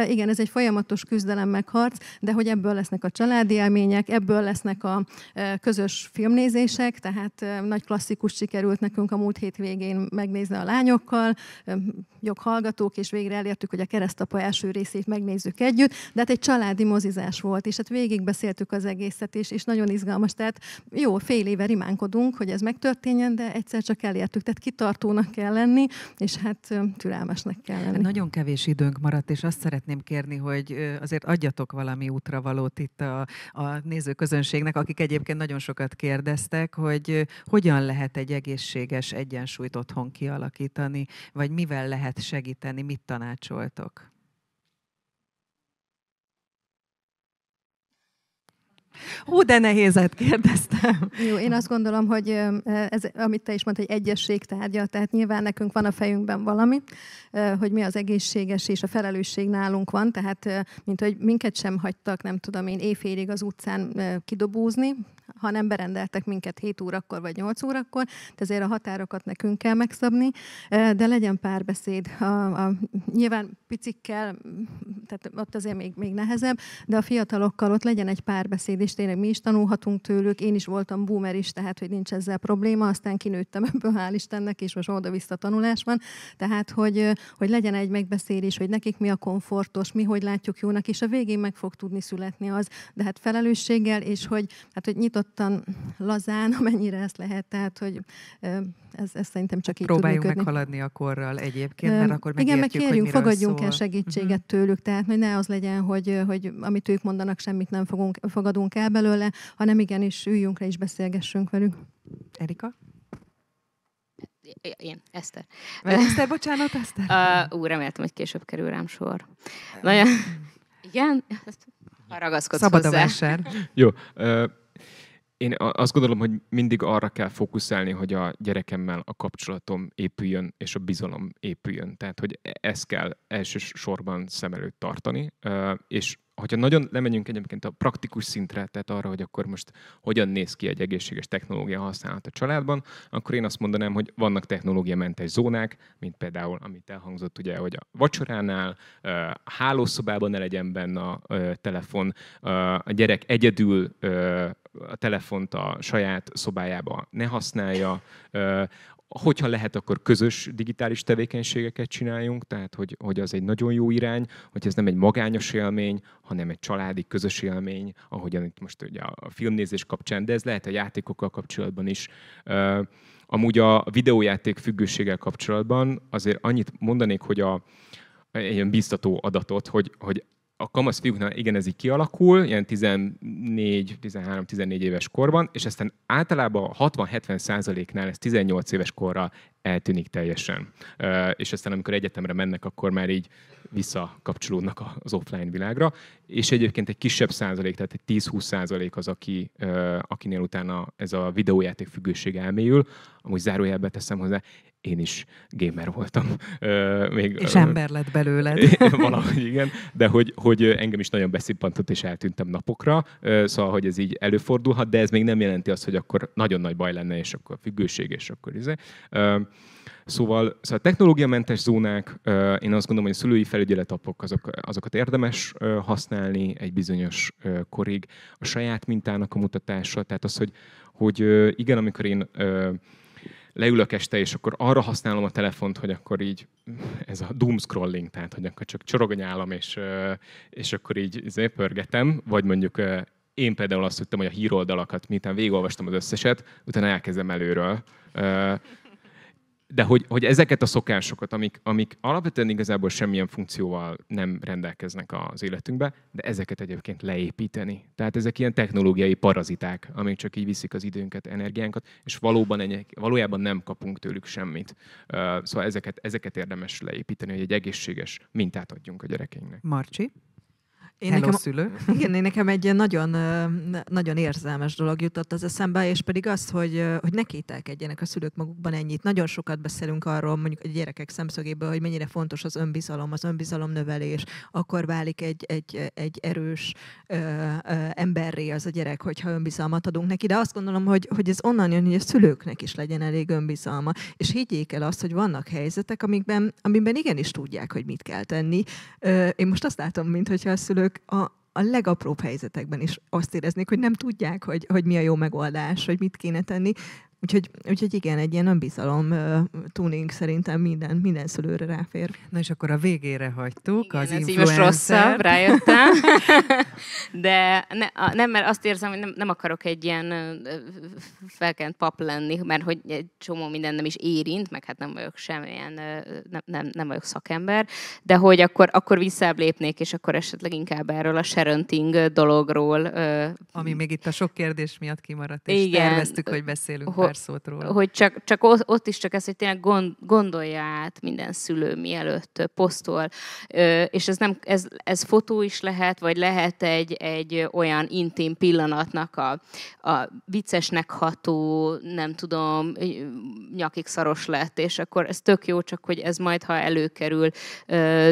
Igen, ez egy folyamatos küzdelem harc, de hogy ebből lesz lesznek a családi élmények, ebből lesznek a e, közös filmnézések, tehát e, nagy klasszikus sikerült nekünk a múlt hét végén megnézni a lányokkal, e, joghallgatók, és végre elértük, hogy a keresztapa első részét megnézzük együtt, de hát egy családi mozizás volt, és hát végigbeszéltük az egészet, és, és nagyon izgalmas, tehát jó, fél éve imánkodunk, hogy ez megtörténjen, de egyszer csak elértük, tehát kitartónak kell lenni, és hát türelmesnek kell lenni. Nagyon kevés időnk maradt, és azt szeretném kérni, hogy azért adjatok valami útravalót itt a, a nézőközönségnek, akik egyébként nagyon sokat kérdeztek, hogy hogyan lehet egy egészséges egyensúlyt otthon kialakítani, vagy mivel lehet segíteni, mit tanácsoltok? Hú, de nehézet kérdeztem. Jó, én azt gondolom, hogy ez, amit te is mondtad, egy egyesség tárgya, tehát nyilván nekünk van a fejünkben valami, hogy mi az egészséges, és a felelősség nálunk van, tehát mint hogy minket sem hagytak, nem tudom én, éjfélig az utcán kidobózni, ha nem berendeltek minket 7 órakor vagy 8 órakor, de ezért a határokat nekünk kell megszabni, de legyen párbeszéd. A, a, nyilván picikkel, tehát ott azért még, még nehezebb, de a fiatalokkal ott legyen egy párbeszéd, és tényleg mi is tanulhatunk tőlük. Én is voltam boomer is, tehát hogy nincs ezzel probléma, aztán kinőttem ebből, hál' Istennek, és most oda-vissza tanulás van. Tehát, hogy, hogy legyen egy megbeszélés, hogy nekik mi a komfortos, mi hogy látjuk jónak, és a végén meg fog tudni születni az, de hát felelősséggel, és hogy, hát, hogy nyitott kimondottan lazán, amennyire ezt lehet, tehát hogy ez, ez szerintem csak így Próbáljunk tud meghaladni a korral egyébként, mert akkor megértjük, Igen, meg kérjünk, hogy fogadjunk szól. el segítséget mhm. tőlük, tehát hogy ne az legyen, hogy, hogy amit ők mondanak, semmit nem fogunk, fogadunk el belőle, hanem igenis üljünk le és beszélgessünk velük. Erika? Én, Eszter. Mert Eszter, bocsánat, Eszter. Uh, ú, reméltem, hogy később kerül rám sor. Nagyon... Igen? Ha ragaszkodsz Szabad hozzá. a vásár. Jó. Uh, én azt gondolom, hogy mindig arra kell fókuszálni, hogy a gyerekemmel a kapcsolatom épüljön, és a bizalom épüljön. Tehát, hogy e- ezt kell elsősorban szem előtt tartani. És hogyha nagyon lemegyünk egyébként a praktikus szintre, tehát arra, hogy akkor most hogyan néz ki egy egészséges technológia használat a családban, akkor én azt mondanám, hogy vannak technológiamentes zónák, mint például, amit elhangzott ugye, hogy a vacsoránál, a hálószobában ne legyen benne a telefon, a gyerek egyedül a telefont a saját szobájába ne használja, hogyha lehet, akkor közös digitális tevékenységeket csináljunk, tehát hogy, hogy az egy nagyon jó irány, hogy ez nem egy magányos élmény, hanem egy családi közös élmény, ahogyan itt most ugye a filmnézés kapcsán, de ez lehet a játékokkal kapcsolatban is. Amúgy a videójáték függőséggel kapcsolatban azért annyit mondanék, hogy a, egy ilyen biztató adatot, hogy, hogy a kamasz fiúknál igen, ez így kialakul, ilyen 14, 13, 14 éves korban, és aztán általában 60-70 százaléknál ez 18 éves korra eltűnik teljesen. És aztán amikor egyetemre mennek, akkor már így visszakapcsolódnak az offline világra. És egyébként egy kisebb százalék, tehát egy 10-20 százalék az, aki, akinél utána ez a videójáték függőség elmélyül. Amúgy zárójelbe teszem hozzá, én is gamer voltam. Ö, még, és ö, ember lett belőled. valahogy igen, de hogy, hogy engem is nagyon beszippantott, és eltűntem napokra, ö, szóval, hogy ez így előfordulhat, de ez még nem jelenti azt, hogy akkor nagyon nagy baj lenne, és akkor függőség, és akkor izé. Szóval Szóval, szóval technológiamentes zónák, én azt gondolom, hogy a szülői apok, azok, azokat érdemes használni egy bizonyos korig. A saját mintának a mutatása, tehát az, hogy, hogy igen, amikor én leülök este, és akkor arra használom a telefont, hogy akkor így ez a doom scrolling, tehát hogy akkor csak csorog a nyálam, és, és akkor így izé, pörgetem, vagy mondjuk én például azt tudtam, hogy a híroldalakat, miután végigolvastam az összeset, utána elkezdem előről. De hogy, hogy ezeket a szokásokat, amik, amik alapvetően igazából semmilyen funkcióval nem rendelkeznek az életünkbe, de ezeket egyébként leépíteni. Tehát ezek ilyen technológiai paraziták, amik csak így viszik az időnket, energiánkat, és valóban ennyi, valójában nem kapunk tőlük semmit. Szóval ezeket, ezeket érdemes leépíteni, hogy egy egészséges mintát adjunk a gyerekeinknek. Marci? én nekem, szülő. Igen, én nekem egy nagyon, nagyon érzelmes dolog jutott az eszembe, és pedig az, hogy, hogy ne kételkedjenek a szülők magukban ennyit. Nagyon sokat beszélünk arról, mondjuk a gyerekek szemszögéből, hogy mennyire fontos az önbizalom, az önbizalom növelés. Akkor válik egy, egy, egy erős ö, ö, emberré az a gyerek, hogyha önbizalmat adunk neki. De azt gondolom, hogy, hogy ez onnan jön, hogy a szülőknek is legyen elég önbizalma. És higgyék el azt, hogy vannak helyzetek, amikben, amiben igenis tudják, hogy mit kell tenni. Ö, én most azt látom, mintha a szülők ők a, a legapróbb helyzetekben is azt éreznék, hogy nem tudják, hogy, hogy mi a jó megoldás, hogy mit kéne tenni, Úgyhogy, úgyhogy igen, egy ilyen önbizalom uh, tuning szerintem minden, minden szülőre ráfér. Na és akkor a végére hagytuk igen, az ez influencer. így most rosszabb, rájöttem. De ne, a, nem, mert azt érzem, hogy nem, nem akarok egy ilyen felkent pap lenni, mert hogy egy csomó minden nem is érint, meg hát nem vagyok semmilyen, nem, nem, nem vagyok szakember, de hogy akkor, akkor visszább lépnék, és akkor esetleg inkább erről a sharenting dologról. Ami még itt a sok kérdés miatt kimaradt, és igen, terveztük, hogy beszélünk. Ho- pár szót róla. Hogy csak, csak ott is csak ez, hogy tényleg gondolja át minden szülő, mielőtt posztol. És ez, nem, ez, ez fotó is lehet, vagy lehet egy, egy olyan intim pillanatnak a, a viccesnek ható, nem tudom, nyakik szaros lett, és akkor ez tök jó, csak hogy ez majd, ha előkerül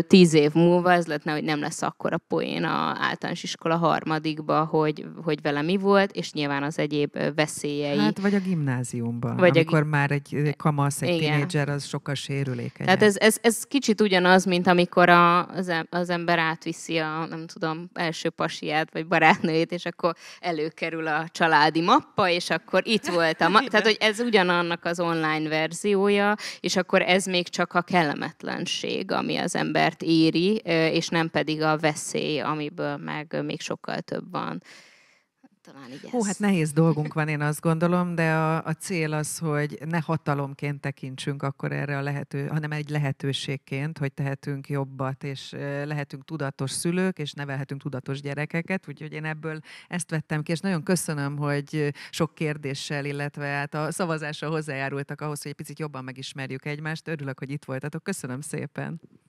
tíz év múlva, ez lehetne, hogy nem lesz akkor a poén a általános iskola harmadikba, hogy, hogy vele mi volt, és nyilván az egyéb veszélyei. Hát, vagy a gimnázium gimnáziumban, Vagy amikor a... már egy kamasz, egy Igen. tínédzser, az sokkal sérülékeny. Tehát ez, ez, ez kicsit ugyanaz, mint amikor a, az, az ember átviszi a, nem tudom, első pasiát, vagy barátnőjét, és akkor előkerül a családi mappa, és akkor itt volt a... Ma- tehát, hogy ez ugyanannak az online verziója, és akkor ez még csak a kellemetlenség, ami az embert éri, és nem pedig a veszély, amiből meg még sokkal több van talán így Hú, hát nehéz dolgunk van, én azt gondolom, de a, a cél az, hogy ne hatalomként tekintsünk akkor erre a lehető, hanem egy lehetőségként, hogy tehetünk jobbat, és lehetünk tudatos szülők, és nevelhetünk tudatos gyerekeket, úgyhogy én ebből ezt vettem ki, és nagyon köszönöm, hogy sok kérdéssel, illetve hát a szavazással hozzájárultak ahhoz, hogy egy picit jobban megismerjük egymást. Örülök, hogy itt voltatok. Köszönöm szépen.